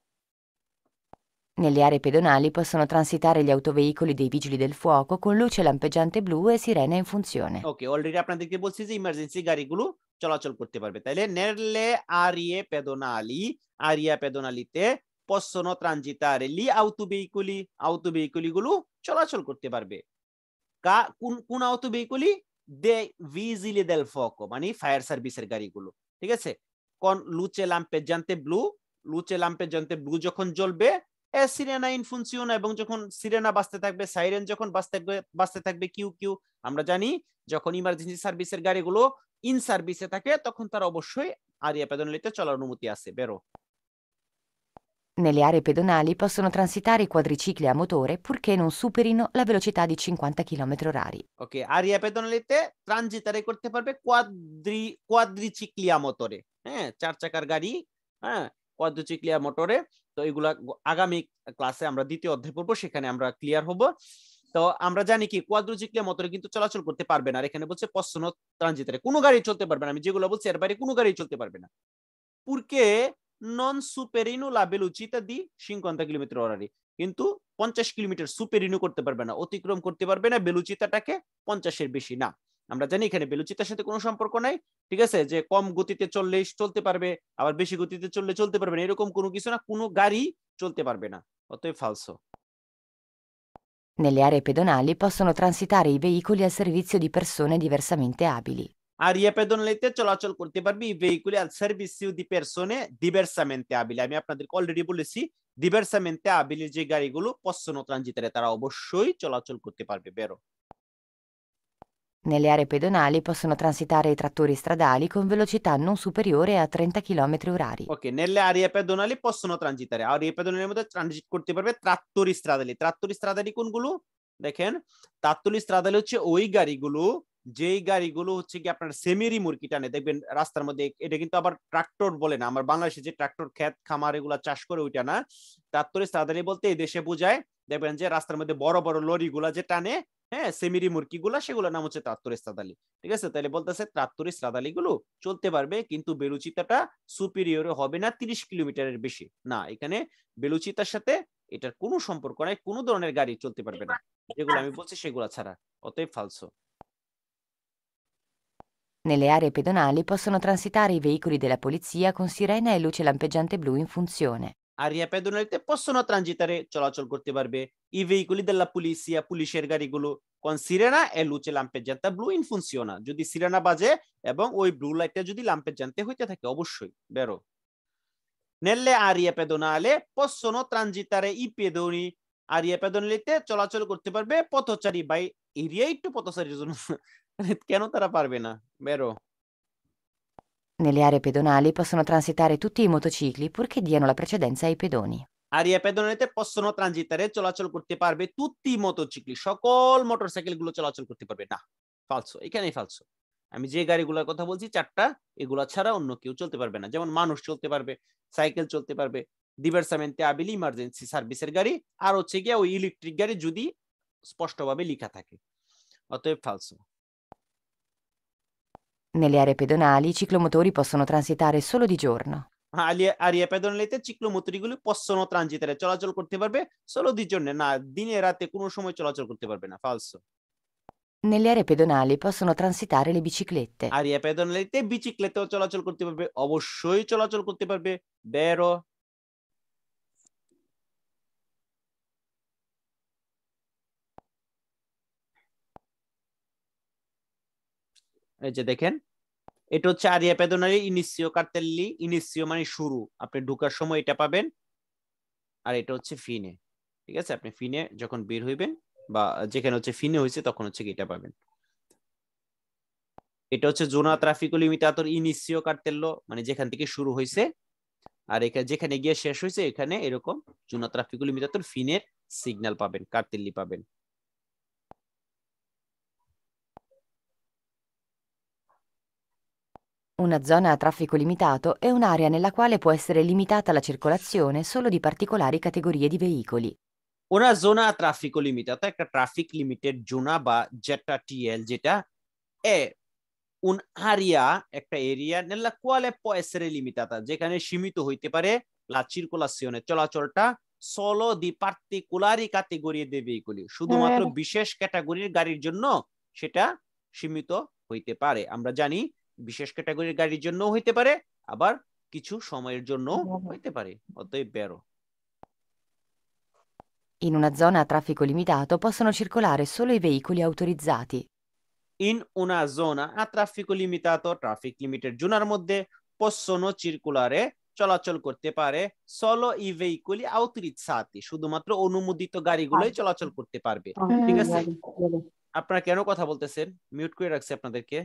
Nelle aree pedonali possono transitare gli autoveicoli dei vigili del fuoco con luce lampeggiante blu e sirena in funzione. Ok, ho già okay already আপনাদেরকে বলছি যে ইমার্জেন্সি গাড়িগুলো চলাচল করতে পারবে Nelle aree pedonali, aree pedonali te, possono transitare gli autoveicoli autoveicoli গুলো চলাচল করতে পারবে কা কোন কোন autoveicoli de visili del fuoco মানে ফায়ার সার্ভিসের গাড়িগুলো ঠিক আছে কোন লুচে ল্যাম্পের জানতে ব্লু লুচে ল্যাম্পের জানতে ব্লু যখন জ্বলবে সিরেনা ইনফুনসিওন এবং যখন সিরেনা বাঁচতে থাকবে সাইরেন যখন বাঁচতে বাঁচতে থাকবে কিউ কিউ আমরা জানি যখন ইমার্জেন্সি সার্ভিসের গাড়িগুলো ইন সার্ভিসে থাকে তখন তার অবশ্যই আরিয়া পেদনলিতে চলার অনুমতি আছে বেরো Nelle aree pedonali possono transitare i quadricicli a motore purché non superino la velocità di 50 km/h. Ok, area pedonalite ট্রানজিটারে করতে পারবে কোয়াদ্রি কোয়াদ্রিচিক্লিয়া মোটরে হ্যাঁ চার চাকার গাড়ি হ্যাঁ কোয়াদ্রিচিক্লিয়া মোটরে তো এগুলা আগামী ক্লাসে আমরা দ্বিতীয় অধ্যায় পড়বো সেখানে আমরা ক্লিয়ার হব তো আমরা জানি কি কোয়াদ্রোজিক্লিয়া মোটরে কিন্তু চলাচল করতে পারবে না আর এখানে বলছে পশ্চন ট্রানজিটারে কোনো গাড়ি চলতে পারবে না আমি যেগুলো বলছি এর বাইরে কোনো গাড়ি চলতে পারবে না পুরকে non superino la velocità di 50 kilometre orari কিন্তু পঞ্চাশ কিলোমিটার সুপেরিনু করতে পারবে না অতিক্রম করতে পারবে না বেলুচিতাটাকে পঞ্চাশের বেশি না আমরা জানি এখানে বেলুচিতার সাথে কোনো সম্পর্ক নাই ঠিক আছে যে কম গতিতে চললে চলতে পারবে আবার বেশি গতিতে চললে চলতে পারবে না এরকম কোনো কিছু না কোনো গাড়ি চলতে পারবে না অতএব ফালসো Nelle aree pedonali possono transitare i veicoli al servizio di persone diversamente abili. a রিয়াপেদনলিতে চলাচল করতে পারবে ভেহিকুলে al servizio di persone diversamente abili আমি আপনাদেরকে অলরেডি বলেছি diversamente abili যে গাড়িগুলো possono transitare তারা অবশ্যই চলাচল করতে পারবে vero Nelle aree pedonali possono transitare i trattori stradali con velocità non superiore a 30 km/h. Ok, nelle aree pedonali possono transitare. Aree pedonali মধ্যে ট্রানজিট করতে পারবে ট্রাক্টরি স্ট্রাদালি। ট্রাক্টরি স্ট্রাদালি কোনগুলো? দেখেন ট্রাক্টরি স্ট্রাদালি হচ্ছে ওই গাড়িগুলো যেই গাড়িগুলো হচ্ছে কি আপনার সেমেরি মুরগি টানে দেখবেন রাস্তার মধ্যে এটা কিন্তু আবার ট্রাক্টর বলে না আমার বাংলাদেশে যে ট্রাক্টর খেত খামার এগুলো চাষ করে ওইটা না তারপরে সাধারণ বলতে এই দেশে বোঝায় দেখবেন যে রাস্তার মধ্যে বড় বড় লরিগুলা যে টানে হ্যাঁ সেমিরি মুরগি গুলা সেগুলোর নাম হচ্ছে ত্রাত্তর ইস্তাদালি ঠিক আছে তাহলে বলতেছে ত্রাত্তর ইস্তাদালি গুলো চলতে পারবে কিন্তু বেলুচিতাটা সুপিরিয়র হবে না তিরিশ কিলোমিটারের বেশি না এখানে বেলুচিতার সাথে এটার কোনো সম্পর্ক নাই কোনো ধরনের গাড়ি চলতে পারবে না যেগুলো আমি বলছি সেগুলো ছাড়া অতএব ফালসো Nelle aree pedonali possono transitare i veicoli della polizia con sirena e luce lampeggiante blu in funzione. Aria pedonale possono transitare చలాచల్ করতে পারবে i veicoli della polizia পুলিশের গাড়িগুলো কোন সিরেনা এ লুচে ল্যাম্পেজান্তা ব্লু ইন ফুনসিওনা যদি সিরেনা বাজে এবং ওই ব্লু লাইটটা lampeggiante ল্যাম্পেজান্তে te che অবশ্যই vero? nelle aree pedonali possono transitare i pedoni Aria pedonale পেদনলিতে চলাচল করতে পারবে পথচারী বাই এরিয়া একটু পথচারীর জন্য Keanu তারা পারবে না বেরো Nelle aree pedonali possono transitare tutti i motocicli purché diano la precedenza ai pedoni. আরিয়া পেদনেতে possono transitare চলাচল করতে পারবে tutti i motocicli সকল মোটরসাইকেল গুলো চলাচল করতে পারবে না ফালসো এখানেই ফালসো আমি যে গাড়িগুলোর কথা বলছি চারটা এগুলা ছাড়া অন্য কেউ চলতে পারবে না যেমন মানুষ চলতে পারবে সাইকেল চলতে পারবে ডিভার্সামেন্টে আবিল ইমার্জেন্সি সার্ভিসের গাড়ি আর হচ্ছে গিয়ে ওই ইলেকট্রিক গাড়ি যদি স্পষ্টভাবে লেখা থাকে অতএব ফালসো Nelle aree pedonali i ciclomotori possono transitare solo di giorno. Aree, aree pedonalite চিকলোমোটরগুলি possono transitare solo di giorno না দিনে রাতে কোনো সময় চলাচল করতে পারবে falso nelle aree pedonali possono transitare le biciclette আরিয়া পেদনালিতে বিচিক্লেতেও চলাচল করতে পারবে অবশ্যই চলাচল করতে পারবে vero যে দেখেন এটা হচ্ছে আরিয়া পেদনারি ইনিসিও কার্তেল্লি ইনিসিও মানে শুরু আপনি ঢুকার সময় এটা পাবেন আর এটা হচ্ছে ফিনে ঠিক আছে আপনি ফিনে যখন বের হইবেন বা যেখানে হচ্ছে ফিনে হয়েছে তখন হচ্ছে এটা পাবেন এটা হচ্ছে জোনা ট্রাফিক লিমিটাতর ইনিসিও কার্তেল্লো মানে যেখান থেকে শুরু হয়েছে আর এখানে যেখানে গিয়ে শেষ হয়েছে এখানে এরকম জোনা ট্রাফিক লিমিটাতর ফিনের সিগন্যাল পাবেন কার্তেল্লি পাবেন una zona a traffico limitato è un'area nella quale può essere limitata la circolazione solo di particolari categorie di veicoli. ওরা জোনা ট্রাফিক লিমিট অর্থাৎ একটা ট্রাফিক লিমিটেড জোনা বা যেটা টিএল যেটা এ উন আরিয়া একটা এরিয়া নেলা কোয়ালে পয়সের লিমিটাতা যেখানে সীমিত হইতে পারে লা চিরকুলাসিয়নে চলাচলটা সলো দি পার্টিকুলারি ক্যাটাগরি দে ভেহিকলি শুধুমাত্র বিশেষ ক্যাটাগরির গাড়ির জন্য সেটা সীমিত হইতে পারে আমরা জানি বিশেষ ক্যাটাগরির গাড়ির জন্য হইতে পারে আবার কিছু সময়ের জন্য হইতে পারে অতএব বেরো In una zona a traffico limitato possono circolare solo i veicoli autorizzati. In una zona a traffico limitato, traffic limited জোনার মধ্যে possono circolare চলাচল করতে পারে solo i veicoli autorizzati শুধুমাত্র অনুমোদিত গাড়িগুলোই চলাচল করতে পারবে ঠিক আছে আপনারা কেন কথা বলতেছেন মিউট করে রাখছি আপনাদেরকে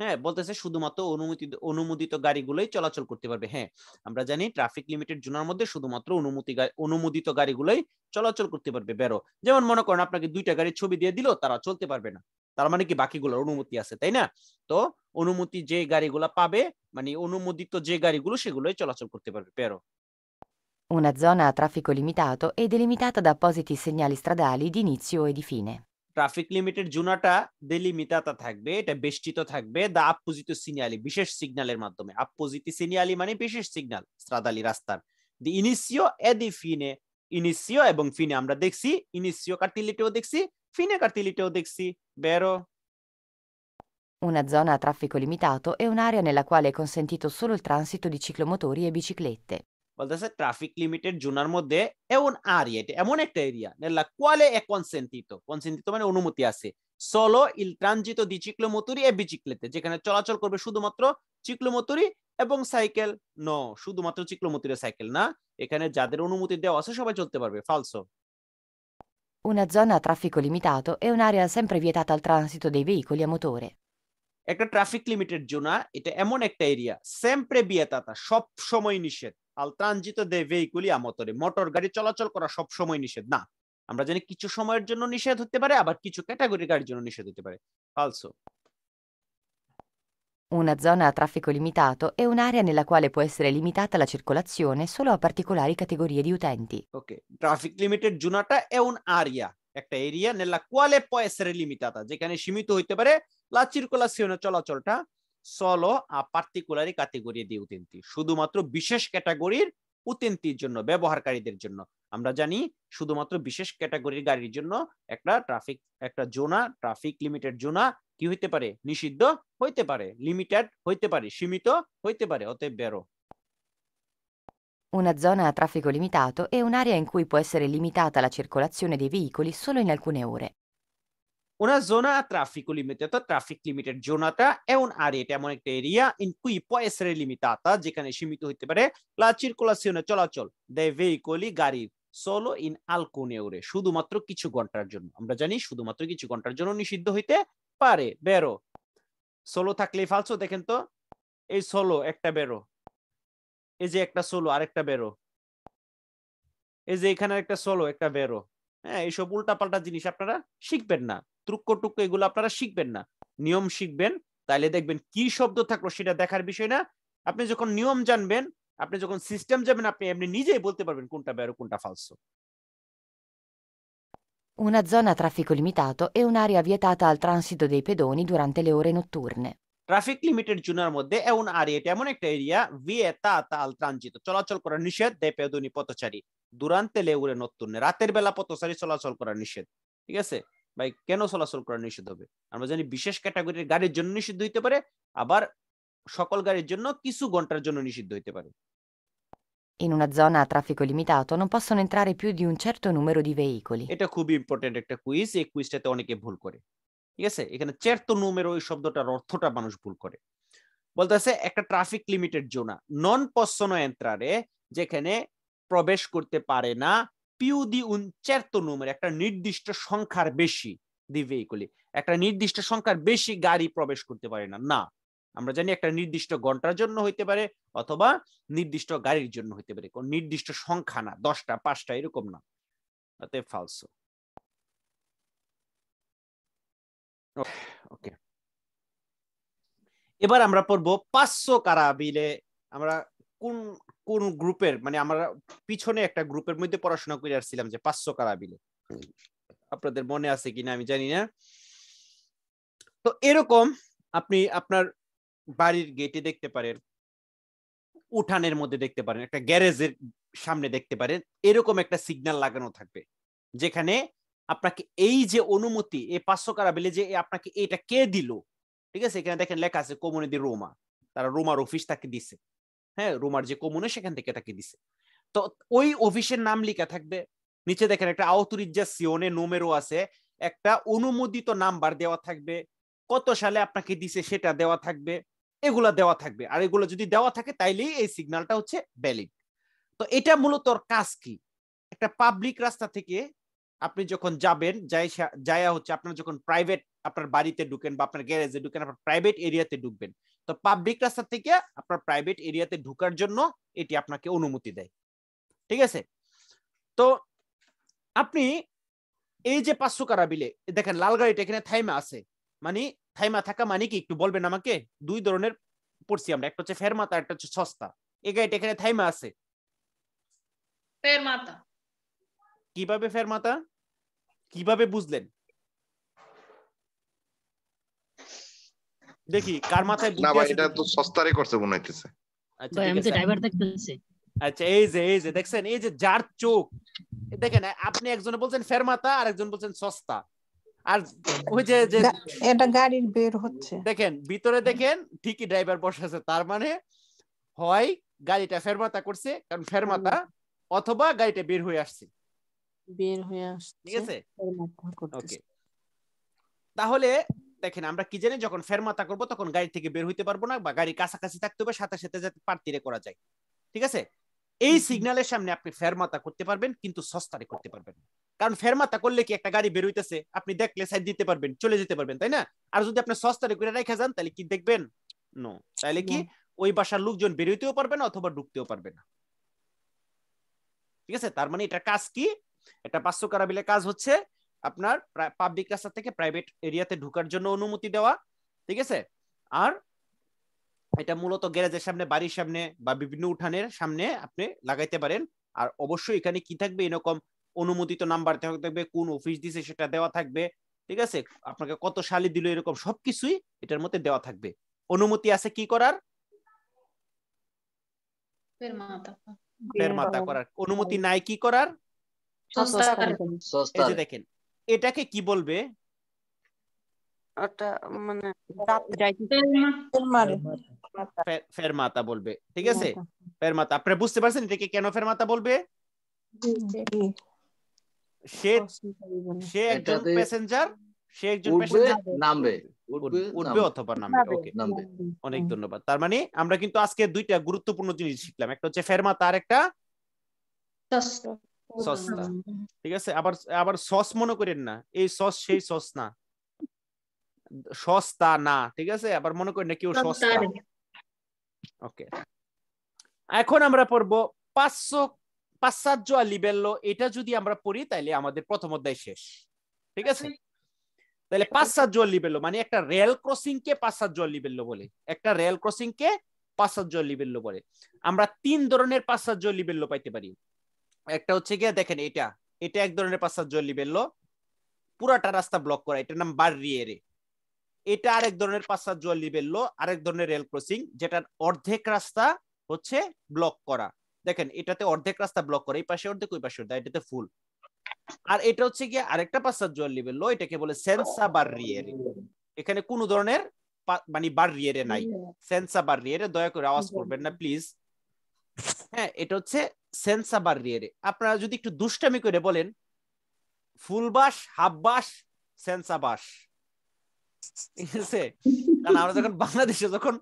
হ্যাঁ বলতেছে শুধুমাত্র অনুমতি অনুমোদিত গাড়িগুলোই চলাচল করতে পারবে হ্যাঁ আমরা জানি ট্রাফিক লিমিটেড জোনার মধ্যে শুধুমাত্র অনুমতি অনুমোদিত গাড়িগুলোই চলাচল করতে পারবে বেরো যেমন মনে করেন আপনাকে দুইটা গাড়ির ছবি দিয়ে দিল তারা চলতে পারবে না তার মানে কি বাকিগুলোর অনুমতি আছে তাই না তো অনুমতি যে গাড়িগুলো পাবে মানে অনুমোদিত যে গাড়িগুলো সেগুলোই চলাচল করতে পারবে বেরো Una zona a traffico limitato è e delimitata da appositi segnali stradali di inizio e di fine. Traffic লিমিটের জুনাটা ডেলিমিটাতা থাকবে এটা বেষ্টিত থাকবে দা আপোজিত সিনিয়ালি বিশেষ সিগন্যালের মাধ্যমে আপোজিতি সিনিয়ালি মানে বিশেষ সিগন্যাল স্রাদালি রাস্তার দি ইনিসিও এ দি ফিনে ইনিসিও এবং ফিনে আমরা দেখছি ইনিসিও কার্তিলিটেও দেখছি ফিনে কার্তিলিটেও দেখছি বেরো una zona a traffico limitato è un'area nella quale è consentito solo il transito di ciclomotori e biciclette. বলতেছে ট্রাফিক লিমিটের জোনার মধ্যে এমন আর ইয়ে, এটা এমন একটা এরিয়া নেলা কোয়ালে এ কনসেন্টিত কনসেন্টিত মানে অনুমতি আছে সলো ইল ট্রানজিত দি মতুরি এ বিচিক্লেতে যেখানে চলাচল করবে শুধুমাত্র মতুরি এবং সাইকেল ন শুধুমাত্র মতুরি সাইকেল না এখানে যাদের অনুমতি দেওয়া আছে সবাই চলতে পারবে ফালসো Una zona a traffico limitato è un'area sempre vietata al transito dei veicoli a motore. একটা ট্রাফিক লিমিটেড জোনা এটা এমন একটা এরিয়া সেম্প্রে বিয়েতাতা সব সময় নিষেধ al আল ট্রানজিত দে ভেহিকুলি আমতরে মোটর গাড়ি চলাচল করা সব সময় নিষেধ না আমরা জানি কিছু সময়ের জন্য নিষেধ হতে পারে আবার কিছু ক্যাটাগরি গাড়ির জন্য নিষেধ হতে pare ফালসো Una zona a traffico limitato è un'area nella quale può essere limitata la circolazione solo a particolari categorie di utenti. Ok, traffic limited giunata è un'area, è un'area nella quale può essere limitata, যেখানে সীমিত হইতে পারে la circolazione চলাচলটা সলো পার্টিকুলারি ক্যাটাগরি দি উতেন্তি শুধুমাত্র বিশেষ ক্যাটাগরির উতেন্তির জন্য ব্যবহারকারীদের জন্য আমরা জানি শুধুমাত্র বিশেষ ক্যাটাগরির গাড়ির জন্য একটা ট্রাফিক একটা জোনা ট্রাফিক লিমিটেড জোনা কি হইতে পারে নিষিদ্ধ হইতে পারে লিমিটেড হইতে পারে সীমিত হইতে পারে অতএব বেরো Una zona a traffico limitato è un'area in cui può essere limitata la circolazione dei veicoli solo in alcune ore. una জোনা ট্রাফিক লিমিটেড ট্রাফিক লিমিটেড জোনাটা এমন আর এটা এমন একটা area in cui può essere যেখানে সীমিত হতে পারে la circolazione চলাচল dei ভেহিকলি গাড়ির সোলো ইন আলকুনে ওরে শুধুমাত্র কিছু ঘন্টার জন্য আমরা জানি শুধুমাত্র কিছু ঘন্টার জন্য নিষিদ্ধ হইতে পারে বেরো সোলো থাকলেই ফালসো দেখেন তো এই সোলো একটা বেরো এই যে একটা সোলো আরেকটা বেরো এই যে এখানে একটা সোলো একটা বেরো হ্যাঁ এইসব উল্টা পাল্টা জিনিস আপনারা শিখবেন না টুক্কো টুক্কো এগুলো আপনারা শিখবেন না নিয়ম শিখবেন তাইলে দেখবেন কি শব্দ থাকলো সেটা দেখার বিষয় না আপনি যখন নিয়ম জানবেন আপনি যখন সিস্টেম যাবেন আপনি এমনি নিজেই বলতে পারবেন কোনটা বেরো কোনটা ফালসো Una zona a traffico limitato è e un'area vietata al transito dei pedoni durante le ore notturne. Traffic limited জোনের মধ্যে এমন আরিয়া এটা এমন একটা এরিয়া ভিয়েতাতা আল ট্রানজিত চলাচল করা নিষেধ দে পেদনি পথচারী দুরান্তে লেউরে নতুন রাতের বেলা পথচারী চলাচল করা নিষেধ ঠিক আছে বা কেন চলাচল করা নিষিদ্ধ হবে আমরা জানি বিশেষ ক্যাটাগরির গাড়ির জন্য নিষিদ্ধ হইতে পারে আবার সকল গাড়ির জন্য কিছু ঘন্টার জন্য নিষিদ্ধ হইতে পারে In una zona a traffico limitato non possono entrare più di un certo numero di veicoli. এটা খুব ইম্পর্টেন্ট একটা কুইজ এই কুইজটাতে অনেকে ভুল করে ঠিক আছে এখানে চেরতো নুমেরো এই শব্দটার অর্থটা মানুষ ভুল করে বলতেছে একটা ট্রাফিক লিমিটেড জোনা নন পসনো এন্ত্রারে যেখানে প্রবেশ করতে পারে না পিউ দি উন চেরতো numero একটা নির্দিষ্ট সংখ্যার বেশি দি ভেহিকলে একটা নির্দিষ্ট সংখ্যার বেশি গাড়ি প্রবেশ করতে পারে না না আমরা জানি একটা নির্দিষ্ট ঘন্টার জন্য হইতে পারে অথবা নির্দিষ্ট গাড়ির জন্য হইতে পারে কোন নির্দিষ্ট সংখ্যা না দশটা পাঁচটা এরকম না তাতে ফালস ওকে এবার আমরা পড়বো পাঁচশো কারাবিলে আমরা কোন কোন গ্রুপের মানে আমরা পিছনে একটা গ্রুপের মধ্যে পড়াশোনা করে আসছিলাম যে পাঁচশো কারাবিলে আপনাদের মনে আছে কিনা আমি জানি না তো এরকম আপনি আপনার বাড়ির গেটে দেখতে পারেন উঠানের মধ্যে দেখতে পারেন একটা গ্যারেজের সামনে দেখতে পারেন এরকম একটা সিগন্যাল লাগানো থাকবে যেখানে আপনাকে এই যে অনুমতি এই পাঁচশো কারাবিলে যে আপনাকে এটা কে দিল ঠিক আছে এখানে দেখেন লেখা আছে কমিউনিটি রোমা তারা রোমার অফিস তাকে দিছে হ্যাঁ রোমার যে কমুনে সেখান থেকে তাকে দিছে তো ওই অফিসের নাম লিখা থাকবে নিচে দেখেন একটা আওতুরিজ্জা সিওনে নোমেরও আছে একটা অনুমোদিত নাম্বার দেওয়া থাকবে কত সালে আপনাকে দিছে সেটা দেওয়া থাকবে এগুলো দেওয়া থাকবে আর এগুলো যদি দেওয়া থাকে তাইলেই এই সিগন্যালটা হচ্ছে ব্যালিড তো এটা মূলত ওর কাজ কি একটা পাবলিক রাস্তা থেকে আপনি যখন যাবেন যাই যায়া হচ্ছে আপনার যখন প্রাইভেট আপনার বাড়িতে ঢুকেন বা আপনার গ্যারেজে ঢুকেন আপনার প্রাইভেট এরিয়াতে ঢুকবেন তো পাবলিক রাস্তা থেকে আপনার প্রাইভেট এরিয়াতে ঢুকার জন্য এটি আপনাকে অনুমতি দেয় ঠিক আছে তো আপনি এই যে পাঁচশো বিলে দেখেন লাল গাড়িটা এখানে থাইমা আছে মানে থাইমা থাকা মানে কি একটু বলবেন আমাকে দুই ধরনের পড়ছি আমরা একটা হচ্ছে ফেরমাতা একটা হচ্ছে সস্তা এই গাড়িটা এখানে থাইমা আছে ফেরমাতা কিভাবে ফেরমাতা কিভাবে বুঝলেন দেখি কার মাথায় না ভাই এটা তো সস্তারে করছে মনে হইতেছে আচ্ছা আমি তো ড্রাইভার দেখতেছি আচ্ছা এই যে এই যে দেখছেন এই যে যার চোখ দেখেন আপনি একজনে বলছেন ফেরমাতা আর একজন বলছেন সস্তা আর ওই যে যে এটা গাড়ির বের হচ্ছে দেখেন ভিতরে দেখেন ঠিকই ড্রাইভার বসে আছে তার মানে হয় গাড়িটা ফেরমাতা করছে কারণ ফেরমাতা অথবা গাড়িটা বের হয়ে আসছে বের হয়ে আসছে ঠিক আছে ওকে তাহলে দেখেন আমরা কি জানি যখন ফেরমাতা করব তখন গাড়ি থেকে বের হইতে পারবো না বা গাড়ি কাছাকাছি থাকতে হবে সাথে সাথে যাতে পার্টিরে করা যায় ঠিক আছে এই সিগন্যালের সামনে আপনি ফেরমাতা করতে পারবেন কিন্তু সস্তারে করতে পারবেন না কারণ ফেরমাতা করলে কি একটা গাড়ি বের হইতেছে আপনি দেখলে সাইড দিতে পারবেন চলে যেতে পারবেন তাই না আর যদি আপনি সস্তারে করে রেখে যান তাহলে কি দেখবেন নো তাহলে কি ওই বাসার লোকজন বের হইতেও পারবে না অথবা ঢুকতেও পারবে না ঠিক আছে তার মানে এটা কাজ কি এটা পাঁচশো কারাবিলে কাজ হচ্ছে আপনার পাবলিক রাস্তা থেকে প্রাইভেট এরিয়াতে ঢুকার জন্য অনুমতি দেওয়া ঠিক আছে আর এটা মূলত গ্যারেজের সামনে বাড়ির সামনে বা বিভিন্ন উঠানের সামনে আপনি লাগাইতে পারেন আর অবশ্যই এখানে কি থাকবে এরকম অনুমোদিত নাম্বার থাকবে কোন অফিস দিছে সেটা দেওয়া থাকবে ঠিক আছে আপনাকে কত শালি দিল এরকম সবকিছুই এটার মধ্যে দেওয়া থাকবে অনুমতি আছে কি করার ফের করার অনুমতি নাই কি করার দেখেন এটাকে কি বলবে মানে ফেরমাতা বলবে ঠিক আছে ফেরমাতা আপনি বুঝতে পারছেন এটাকে কেন ফেরমাতা বলবে সে সে একজন প্যাসেঞ্জার সে একজন প্যাসেঞ্জার নামবে উঠবে অথবা নামবে ওকে নামবে অনেক ধন্যবাদ তার মানে আমরা কিন্তু আজকে দুইটা গুরুত্বপূর্ণ জিনিস শিখলাম একটা হচ্ছে ফেরমাতা আর একটা ঠিক আছে আবার আবার সস মনে করেন না এই সস সেই সস না সস্তা না ঠিক আছে আবার মনে করেন না কেউ সস্তা ওকে এখন আমরা পড়ব পাঁচশো পাশ্চাত্য লিবেল্লো এটা যদি আমরা পড়ি তাহলে আমাদের প্রথম অধ্যায় শেষ ঠিক আছে তাহলে জল লিবেল্লো মানে একটা রেল ক্রসিং কে পাশ্চাত্য লিবেল্লো বলে একটা রেল ক্রসিং কে পাশ্চাত্য লিবেল্লো বলে আমরা তিন ধরনের পাশ্চাত্য লিবেল্লো পাইতে পারি একটা হচ্ছে গিয়ে দেখেন এটা এটা এক ধরনের পাসার জলি বেললো পুরাটা রাস্তা ব্লক করা এটার নাম বার্রিয়েরে এটা আরেক ধরনের পাসার জলি বেললো আরেক ধরনের রেল ক্রসিং যেটার অর্ধেক রাস্তা হচ্ছে ব্লক করা দেখেন এটাতে অর্ধেক রাস্তা ব্লক করে এই পাশে অর্ধেক ওই পাশে অর্ধেক এটাতে ফুল আর এটা হচ্ছে গিয়ে আরেকটা পাসার জল লিবেল এটাকে বলে সেন্সা বার্রিয়ের এখানে কোন ধরনের মানে বার্রিয়েরে নাই সেন্সা বার্রিয়েরে দয়া করে আওয়াজ করবেন না প্লিজ হ্যাঁ এটা হচ্ছে সেন্সা বার্রিয়ারে আপনারা যদি একটু দুষ্টামি করে বলেন ফুলবাস হাববাস সেন্সাবাস ঠিক আছে কারণ আমরা যখন বাংলাদেশে যখন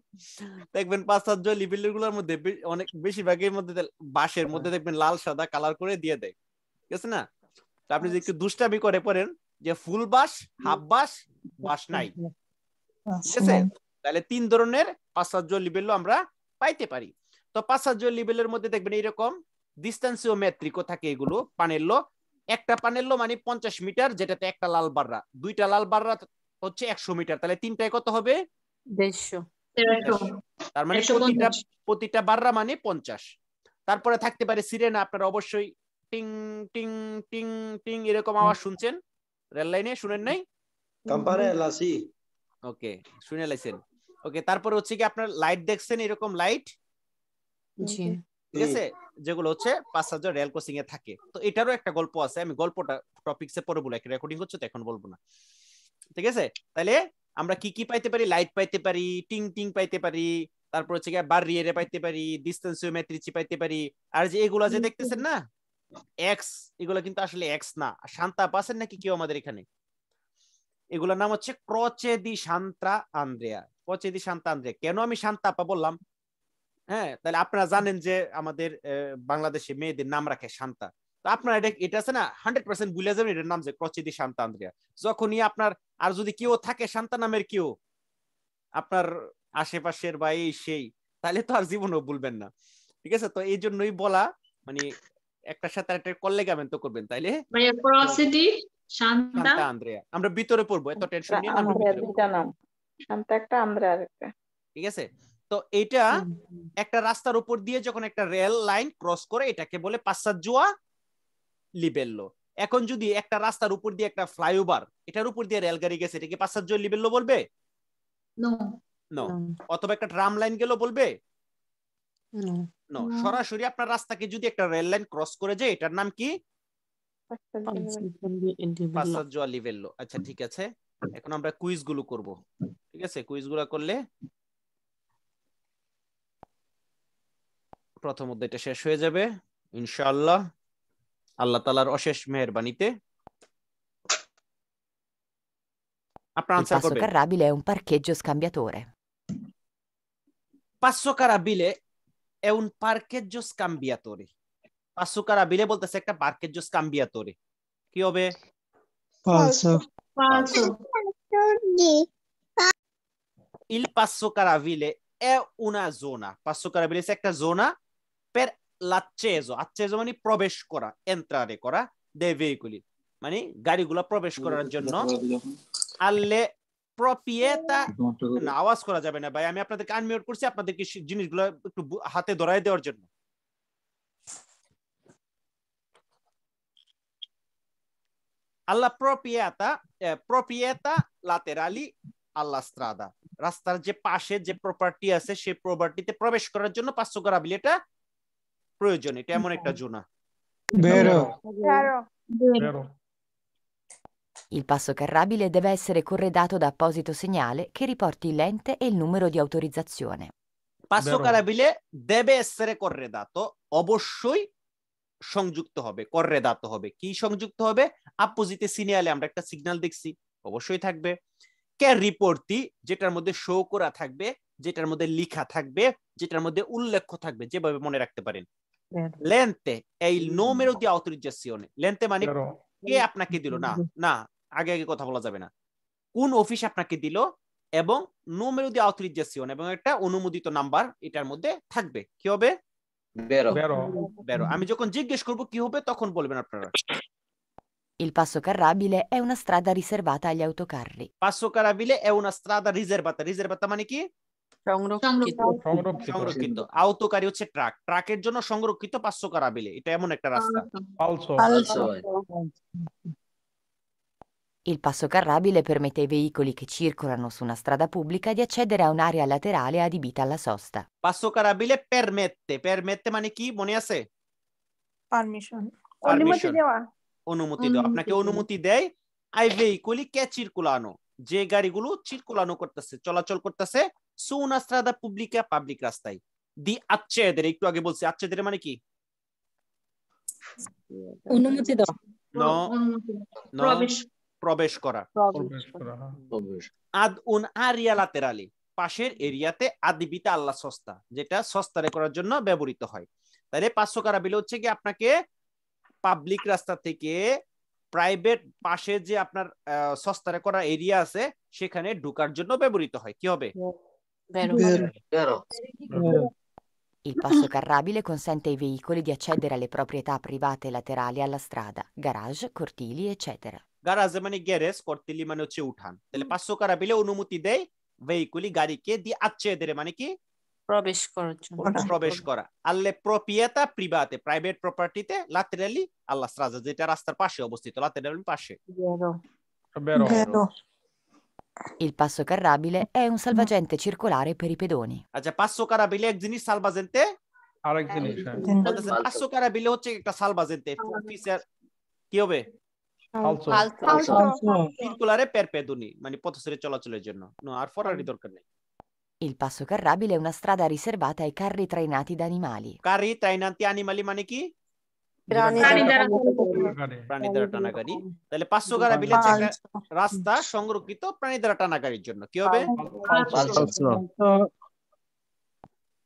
দেখবেন পাঁচ সাত জয় লিপিলের মধ্যে অনেক বেশিরভাগের মধ্যে বাঁশের মধ্যে হ্যাঁ। দেখবেন লাল সাদা কালার করে দিয়ে দেয় ঠিক আছে না আপনি যদি হ্যাঁ। একটু দুষ্টামি করে পড়েন যে ফুল বাস বাস নাই ঠিক আছে তাহলে তিন ধরনের পাঁচ সাত জয় আমরা পাইতে পারি তো পাঁচ পাসাজুয়াল লেভেলের মধ্যে দেখবেন এরকম ডিস্টেন্সিওমেট্রিকও থাকে এগুলো লো একটা পানেল্য মানে পঞ্চাশ মিটার যেটাতে একটা লাল বাররা দুইটা লাল বাররা হচ্ছে একশো মিটার তাহলে তিনটায় কত হবে তার মানে প্রতিটা প্রতিটা বাররা মানে পঞ্চাশ তারপরে থাকতে পারে সিরেনা আপনারা অবশ্যই টিং টিং টিং টিং এরকম আওয়াজ শুনছেন রেল লাইনে শুনেন নাই ওকে শুনে লাইছেন ওকে তারপরে হচ্ছে কি আপনার লাইট দেখছেন এরকম লাইট ঠিক আছে যেগুলো হচ্ছে পাঁচ হাজার রেল ক্রসিং এ থাকে তো এটারও একটা গল্প আছে আমি গল্পটা পরে বলে রেকর্ডিং হচ্ছে তো এখন বলবো না ঠিক আছে তাহলে আমরা কি কি পাইতে পারি লাইট পাইতে পারি টিং টিং পাইতে পারি তারপর হচ্ছে বার রিয়ারে পাইতে পারি পাইতে পারি আর যে এগুলা যে দেখতেছেন না এক্স এগুলো কিন্তু আসলে এক্স না শান্তা পাসেন নাকি কেউ আমাদের এখানে এগুলোর নাম হচ্ছে ক্রচেদি শান্তা আন্দ্রেয়া ক্রচেদি শান্তা আন্দ্রেয়া কেন আমি শান্তাপা বললাম হ্যাঁ তাহলে আপনারা জানেন যে আমাদের বাংলাদেশে মেয়েদের নাম রাখে শান্তা তো আপনার এটা এটা আছে না হান্ড্রেড পার্সেন্ট যাবেন এটার নাম যে শান্তা আন্দ্রিয়া যখনই আপনার আর যদি কেউ থাকে শান্তা নামের কেউ আপনার আশেপাশের বা এই সেই তাহলে তো আর জীবনও বলবেন না ঠিক আছে তো এই জন্যই বলা মানে একটা সাথে একটা কল্লেগামেন তো করবেন তাইলে মানে শান্তা আন্দ্রিয়া আমরা ভিতরে পড়বো এত টেনশন নিয়ে আমরা ভিতরে শান্তা একটা আন্দ্রিয়া আরেকটা ঠিক আছে তো এটা একটা রাস্তার উপর দিয়ে যখন একটা রেল লাইন ক্রস করে এটাকে বলে পাশ্চাত জুয়া লিবেল্লো এখন যদি একটা রাস্তার উপর দিয়ে একটা ফ্লাইওভার এটার উপর দিয়ে রেলগাড়ি গেছে এটাকে পাশ্চাত পাসাজুয়া লিবেল্লো বলবে নো অথবা একটা ট্রাম লাইন গেল বলবে নো সরাসরি আপনার রাস্তাকে যদি একটা রেল লাইন ক্রস করে যায় এটার নাম কি পাসাজুয়া লিবেল্লো আচ্ছা ঠিক আছে এখন আমরা কুইজ গুলো করবো ঠিক আছে কুইজ গুলো করলে প্রথম অধ্যায়টা শেষ হয়ে যাবে ইনশাআল্লাহ আল্লাহ তালার অশেষ মেহরবানিতে আপনার answer carrabile è un parcheggio scambiatore Passo carrabile è un parcheggio scambiatore Passo carrabile বলতেছে একটা parcheggio scambiatore কি হবে falso falso il passo carabile è una zona passo carabile è una zona লাচ্চেজো আচ্চেজো মানে প্রবেশ করা এন্ট্রারে করা দে ভেহিকুলি মানে গাড়িগুলা প্রবেশ করার জন্য আল্লে প্রপিয়েতা না আওয়াজ করা যাবে না ভাই আমি আপনাদেরকে আনমিউট করছি আপনাদের কি জিনিসগুলো একটু হাতে ধরাই দেওয়ার জন্য আল্লাহ প্রপিয়েতা প্রপিয়েতা লাতেরালি আল্লাহ স্ত্রাদা রাস্তার যে পাশে যে প্রপার্টি আছে সেই প্রপার্টিতে প্রবেশ করার জন্য পাঁচশো গ্রাবিল এটা প্রয়োজন এটা এমন একটা জোনা Il passo carrabile deve essere corredato da apposito segnale che riporti il l'ente e il numero di autorizzazione. Passo carrabile deve essere corredato অবশ্যই সংযুক্ত hobe, corredato hobe. Chi সংযুক্ত হবে অপোজিটে সিনিয়ালে আমরা একটা সিগন্যাল দেখছি অবশ্যই থাকবে কে রিপোর্টটি যেটার মধ্যে শো করা থাকবে যেটার মধ্যে লিখা থাকবে যেটার মধ্যে উল্লেখ থাকবে যেভাবে মনে রাখতে পারেন লেন্থে এই নোমেরও দিয়ে অথরিজেশনে লেন্থে মানে কে আপনাকে দিল না না আগে আগে কথা বলা যাবে না কোন অফিস আপনাকে দিল এবং নোমেরও দিয়ে অথরিজেশন এবং একটা অনুমোদিত নাম্বার এটার মধ্যে থাকবে কি হবে আমি যখন জিজ্ঞেস করব কি হবে তখন বলবেন আপনারা Il passo carrabile è una strada riservata agli autocarri. Passo carrabile è una strada riservata. Riservata মানে কি? সংরক্ষিত সংরক্ষিত সংরক্ষিত আওতকারী হচ্ছে ট্রাক ট্রাকের জন্য সংরক্ষিত পাঁচশো কারাবিলে এটা এমন একটা রাস্তা Il passo carrabile permette ai veicoli che circolano su una strada pubblica di accedere a un'area laterale adibita alla sosta. Passo carrabile permette, permette মানে কি মনে Permission. অনুমতি দেওয়া। অনুমতি দেওয়া। আপনাকে অনুমতি ai veicoli che circolano যে গাড়িগুলো চিরকুলানো করতেছে চলাচল করতেছে সুনাস্ত্রাদা পুবলিকা পাবলিক রাস্তায় দি আচ্ছেদের একটু আগে বলছি আচ্ছেদের মানে কি অনুমতি দাও প্রবেশ করা হ্যাঁ। আদ উন আরিয়া লাতেরালি পাশের এরিয়াতে আদিবিতা আল্লাহ সস্তা যেটা সস্তারে করার জন্য ব্যবহৃত হয় তাহলে পাঁচশো কারা বিলে হচ্ছে কি আপনাকে পাবলিক রাস্তা থেকে প্রাইভেট পাশে যে আপনার সস্তারে করা এরিয়া আছে সেখানে ঢুকার জন্য ব্যবহৃত হয় কি হবে Il passo carrabile consente ai veicoli di accedere alle proprietà private laterali alla strada, garage, cortili, eccetera. Garage mani geres, cortili mani হচ্ছে উঠান তাহলে পাঁচশো কারা বিলে অনুমতি দেয় ভেহিকুলি গাড়িকে দিয়ে আচ্ছে মানে কি প্রবেশ করার জন্য প্রবেশ করা আল্লে প্রপিয়াতা প্রিবাতে প্রাইভেট প্রপার্টিতে লাতেরালি আল্লাহ স্রাজা যেটা রাস্তার পাশে অবস্থিত লাতেরালি পাশে Vero. Vero. Il passo carrabile è un salvagente circolare per i pedoni. আচ্ছা পাঁচশো কারাবিলে এক জিনিস সালবাজেন্তে আরেক জিনিস হ্যাঁ। বলতেছে পাঁচশো কারাবিলে হচ্ছে একটা সালবাজেন্তে ফিচার কি হবে Also. Alto. Circolare per pedoni মানে পথচারী চলাচলের জন্য No, আর ফরারি দরকার নেই il passo carrabile è una strada riservata ai carri trainati da animali. Carri trainanti animali మనకి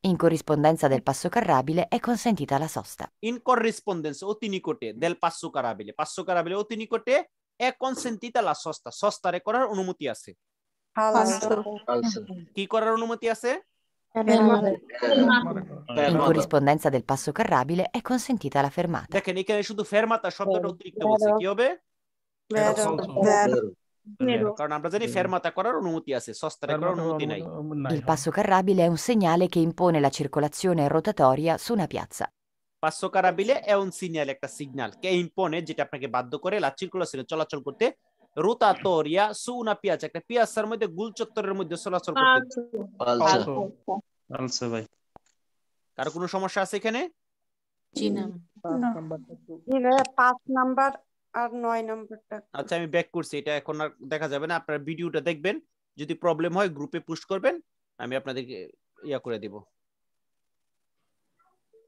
In corrispondenza del passo carrabile è consentita la sosta. In corrispondenza অতি del passo carrabile, passo carrabile অতি è consentita la sosta. সস্তারে করার অনুমতি আছে। কি করার অনুমতি আছে In corrispondenza del passo carrabile è consentita la fermata. দেখেন এখানে শুধু ফেরমাতা শব্দটা অতিরিক্ত বলছে কি হবে কারণ আমরা জানি ফেরমাতা করার অনুমতি আছে সস্তারে করার অনুমতি নাই Il passo carrabile è un segnale che impone la circolazione rotatoria su una piazza. Passo carrabile è un segnale che impone la circolazione rotatoria su una piazza. রোতাতরিয়া সুনা পিয়াজ একটা পিয়াসার মধ্যে গুল চত্বরের মধ্যে চলাচল করতে ভাই কার কোনো সমস্যা আছে এখানে নাম্বার আর নাম্বারটা আচ্ছা আমি ব্যাক করছি এটা এখন আর দেখা যাবে না আপনারা ভিডিওটা দেখবেন যদি প্রবলেম হয় গ্রুপে পুশ করবেন আমি আপনাদেরকে ইয়া করে দিব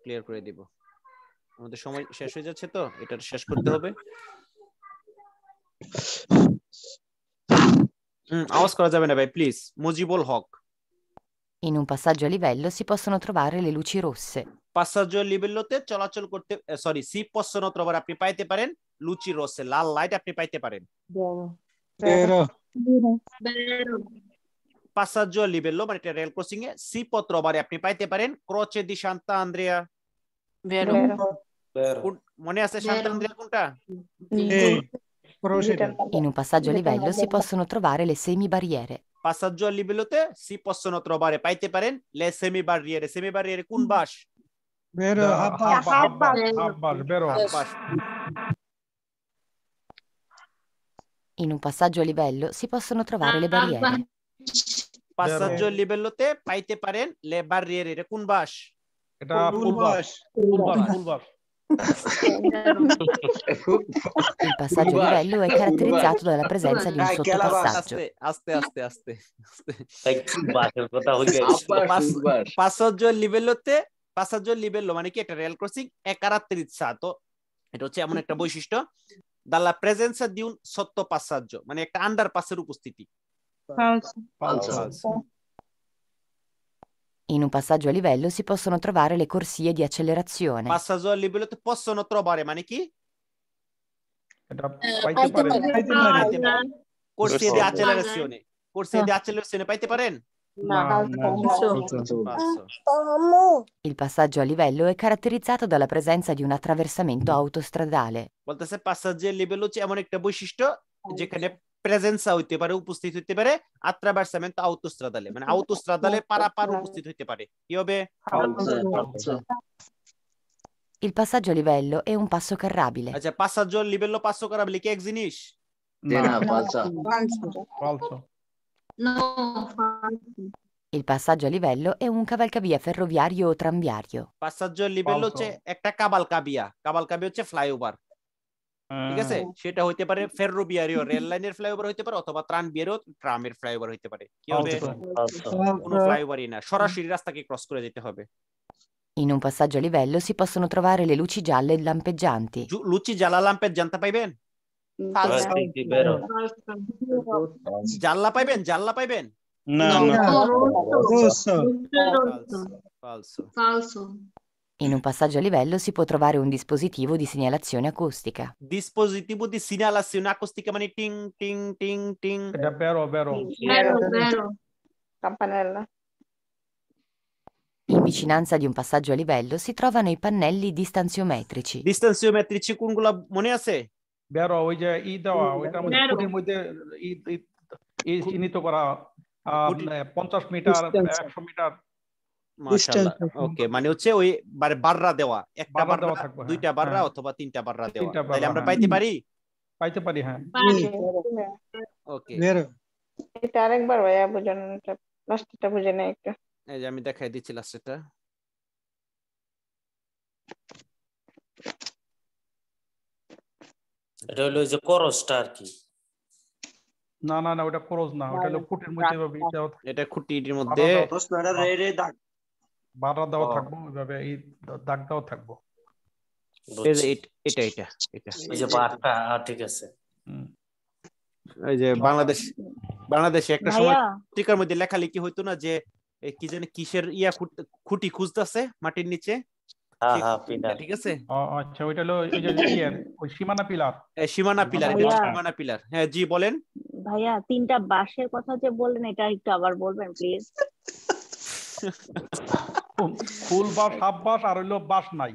ক্লিয়ার করে দিব আমাদের সময় শেষ হয়ে যাচ্ছে তো এটা শেষ করতে হবে আওয়াজ করা যাবে না ভাই please In un passaggio a livello si possono trovare le luci rosse. Passaggio a livello te, চলাচল করতে eh, sorry, si possono trovare আপনি পাইতে পারেন luci rosse la light আপনি পাইতে পারেন। Vero. Vero. Passaggio a livello ma te rail crossing এ সি পথ রবারে আপনি পাইতে পারেন ক্রোচে দি শান্তা আন্দ্রিয়া। Vero. Vero. মনে আছে শান্তা আন্দ্রিয়া কোনটা? In un passaggio a livello si possono trovare le semibarriere. Passaggio a livello te si possono trovare, paite paren, le semibarriere. Semibarriere kun mm. bash? Vero, vero. In un passaggio a livello si possono trovare le barriere. Passaggio a livello te, paite paren, le barriere kun bash? Kun bash. Kun bash. Il passaggio Uguale. livello è caratterizzato dalla presenza di un sottopassaggio. Aste, aste, aste. passaggio লিভেলোতে passaggio livello মানে কি একটা è caratterizzato, e lo siamo হচ্ছে এমন dalla presenza di un sottopassaggio মানে একটা আন্ডারপাসের উপস্থিতি falso falso, falso. In un passaggio a livello si possono trovare le corsie di accelerazione. Passaggio a livello possono trovare manichi? Eh, eh, corsie di ah. accelerazione. Corsie di accelerazione, paite paren? Il passaggio a livello è caratterizzato dalla presenza di un attraversamento autostradale. বলতেছে passaggio a livello c'è এমন একটা বৈশিষ্ট্য presence হইতে পারে উপস্থিত হইতে পারে আত্রাভার্সামেন্ট আউটোস্ট্রাদালে মানে আউটোস্ট্রাদালে পারাপার উপস্থিত হইতে পারে কি হবে Il passaggio a livello è un passo carrabile. আচ্ছা passaggio a livello passo carrabile কি এক জিনিস? না falso. Falso. No. Il passaggio a livello è un cavalcavia ferroviario o tranviario. Passaggio a livello c'è একটা cavalcavia. Cavalcavia হচ্ছে flyover. ঠিক আছে সেটা হইতে পারে ফেরো বিয়ারিও রেল লাইনের ফ্লাইওভার হইতে পারে অথবা ত্রাণ বিয়ারিও ট্রামের ফ্লাইওভার হইতে পারে কি হবে কোনো ফ্লাইওভারই না সরাসরি রাস্তাকে ক্রস করে যেতে হবে In un passaggio a livello si possono trovare le luci gialle lampeggianti. Luci gialla lampeggiante পাইবেন? Gialla পাইবেন জাল্লা No, no. না falso falso falso In un passaggio a livello si può trovare un dispositivo di segnalazione acustica. Dispositivo di segnalazione acustica, mani ting ting ting ting. È vero, vero. Vero, vero. Campanella. In vicinanza di un passaggio a livello si trovano i pannelli distanziometrici. Distanziometrici con la moniase. Vero, oye, ida, oita mo puri মধ্যে ই চিহ্নিত করা 50 metre 100 metre ওকে মানে হচ্ছে ওই মানে বাররা দেওয়া একটা বাররা হ্যাঁ, দুইটা বাররা হ্যাঁ। অথবা তিনটা বাররা দেওয়া তাহলে আমরা হ্যাঁ। পাইতে পারি পাইতে পারি হ্যাঁ ওকে এটা আরেকবার ভাইয়া লাস্টটা বুঝে নেই একটু এই যে আমি দেখাই দিচ্ছি লাস্টটা এটা হলো যে আর কি না না না ওটা করস না ওটা হলো খুঁটির মধ্যে এটা খুঁটির মধ্যে এটা রে রে দাগ বাড়া দাও থাকবো ওইভাবে এই দাগ দাও থাকবো এটা এটা এটা এই যে বারটা ঠিক আছে এই যে বাংলাদেশ বাংলাদেশে একটা সময় টিকার মধ্যে লেখালেখি হইতো না যে কি জানি কিসের ইয়া খুঁটি খুঁজতেছে মাটির নিচে হ্যাঁ, হ্যাঁ, ঠিক আছে আচ্ছা ওইটা ওই সীমানা পিলার সীমানা পিলার সীমানা পিলার হ্যাঁ জি বলেন ভাইয়া তিনটা বাসের কথা যে বললেন এটা একটু আবার বলবেন প্লিজ ফুল বাস হাফ বাস আর হইলো বাস নাই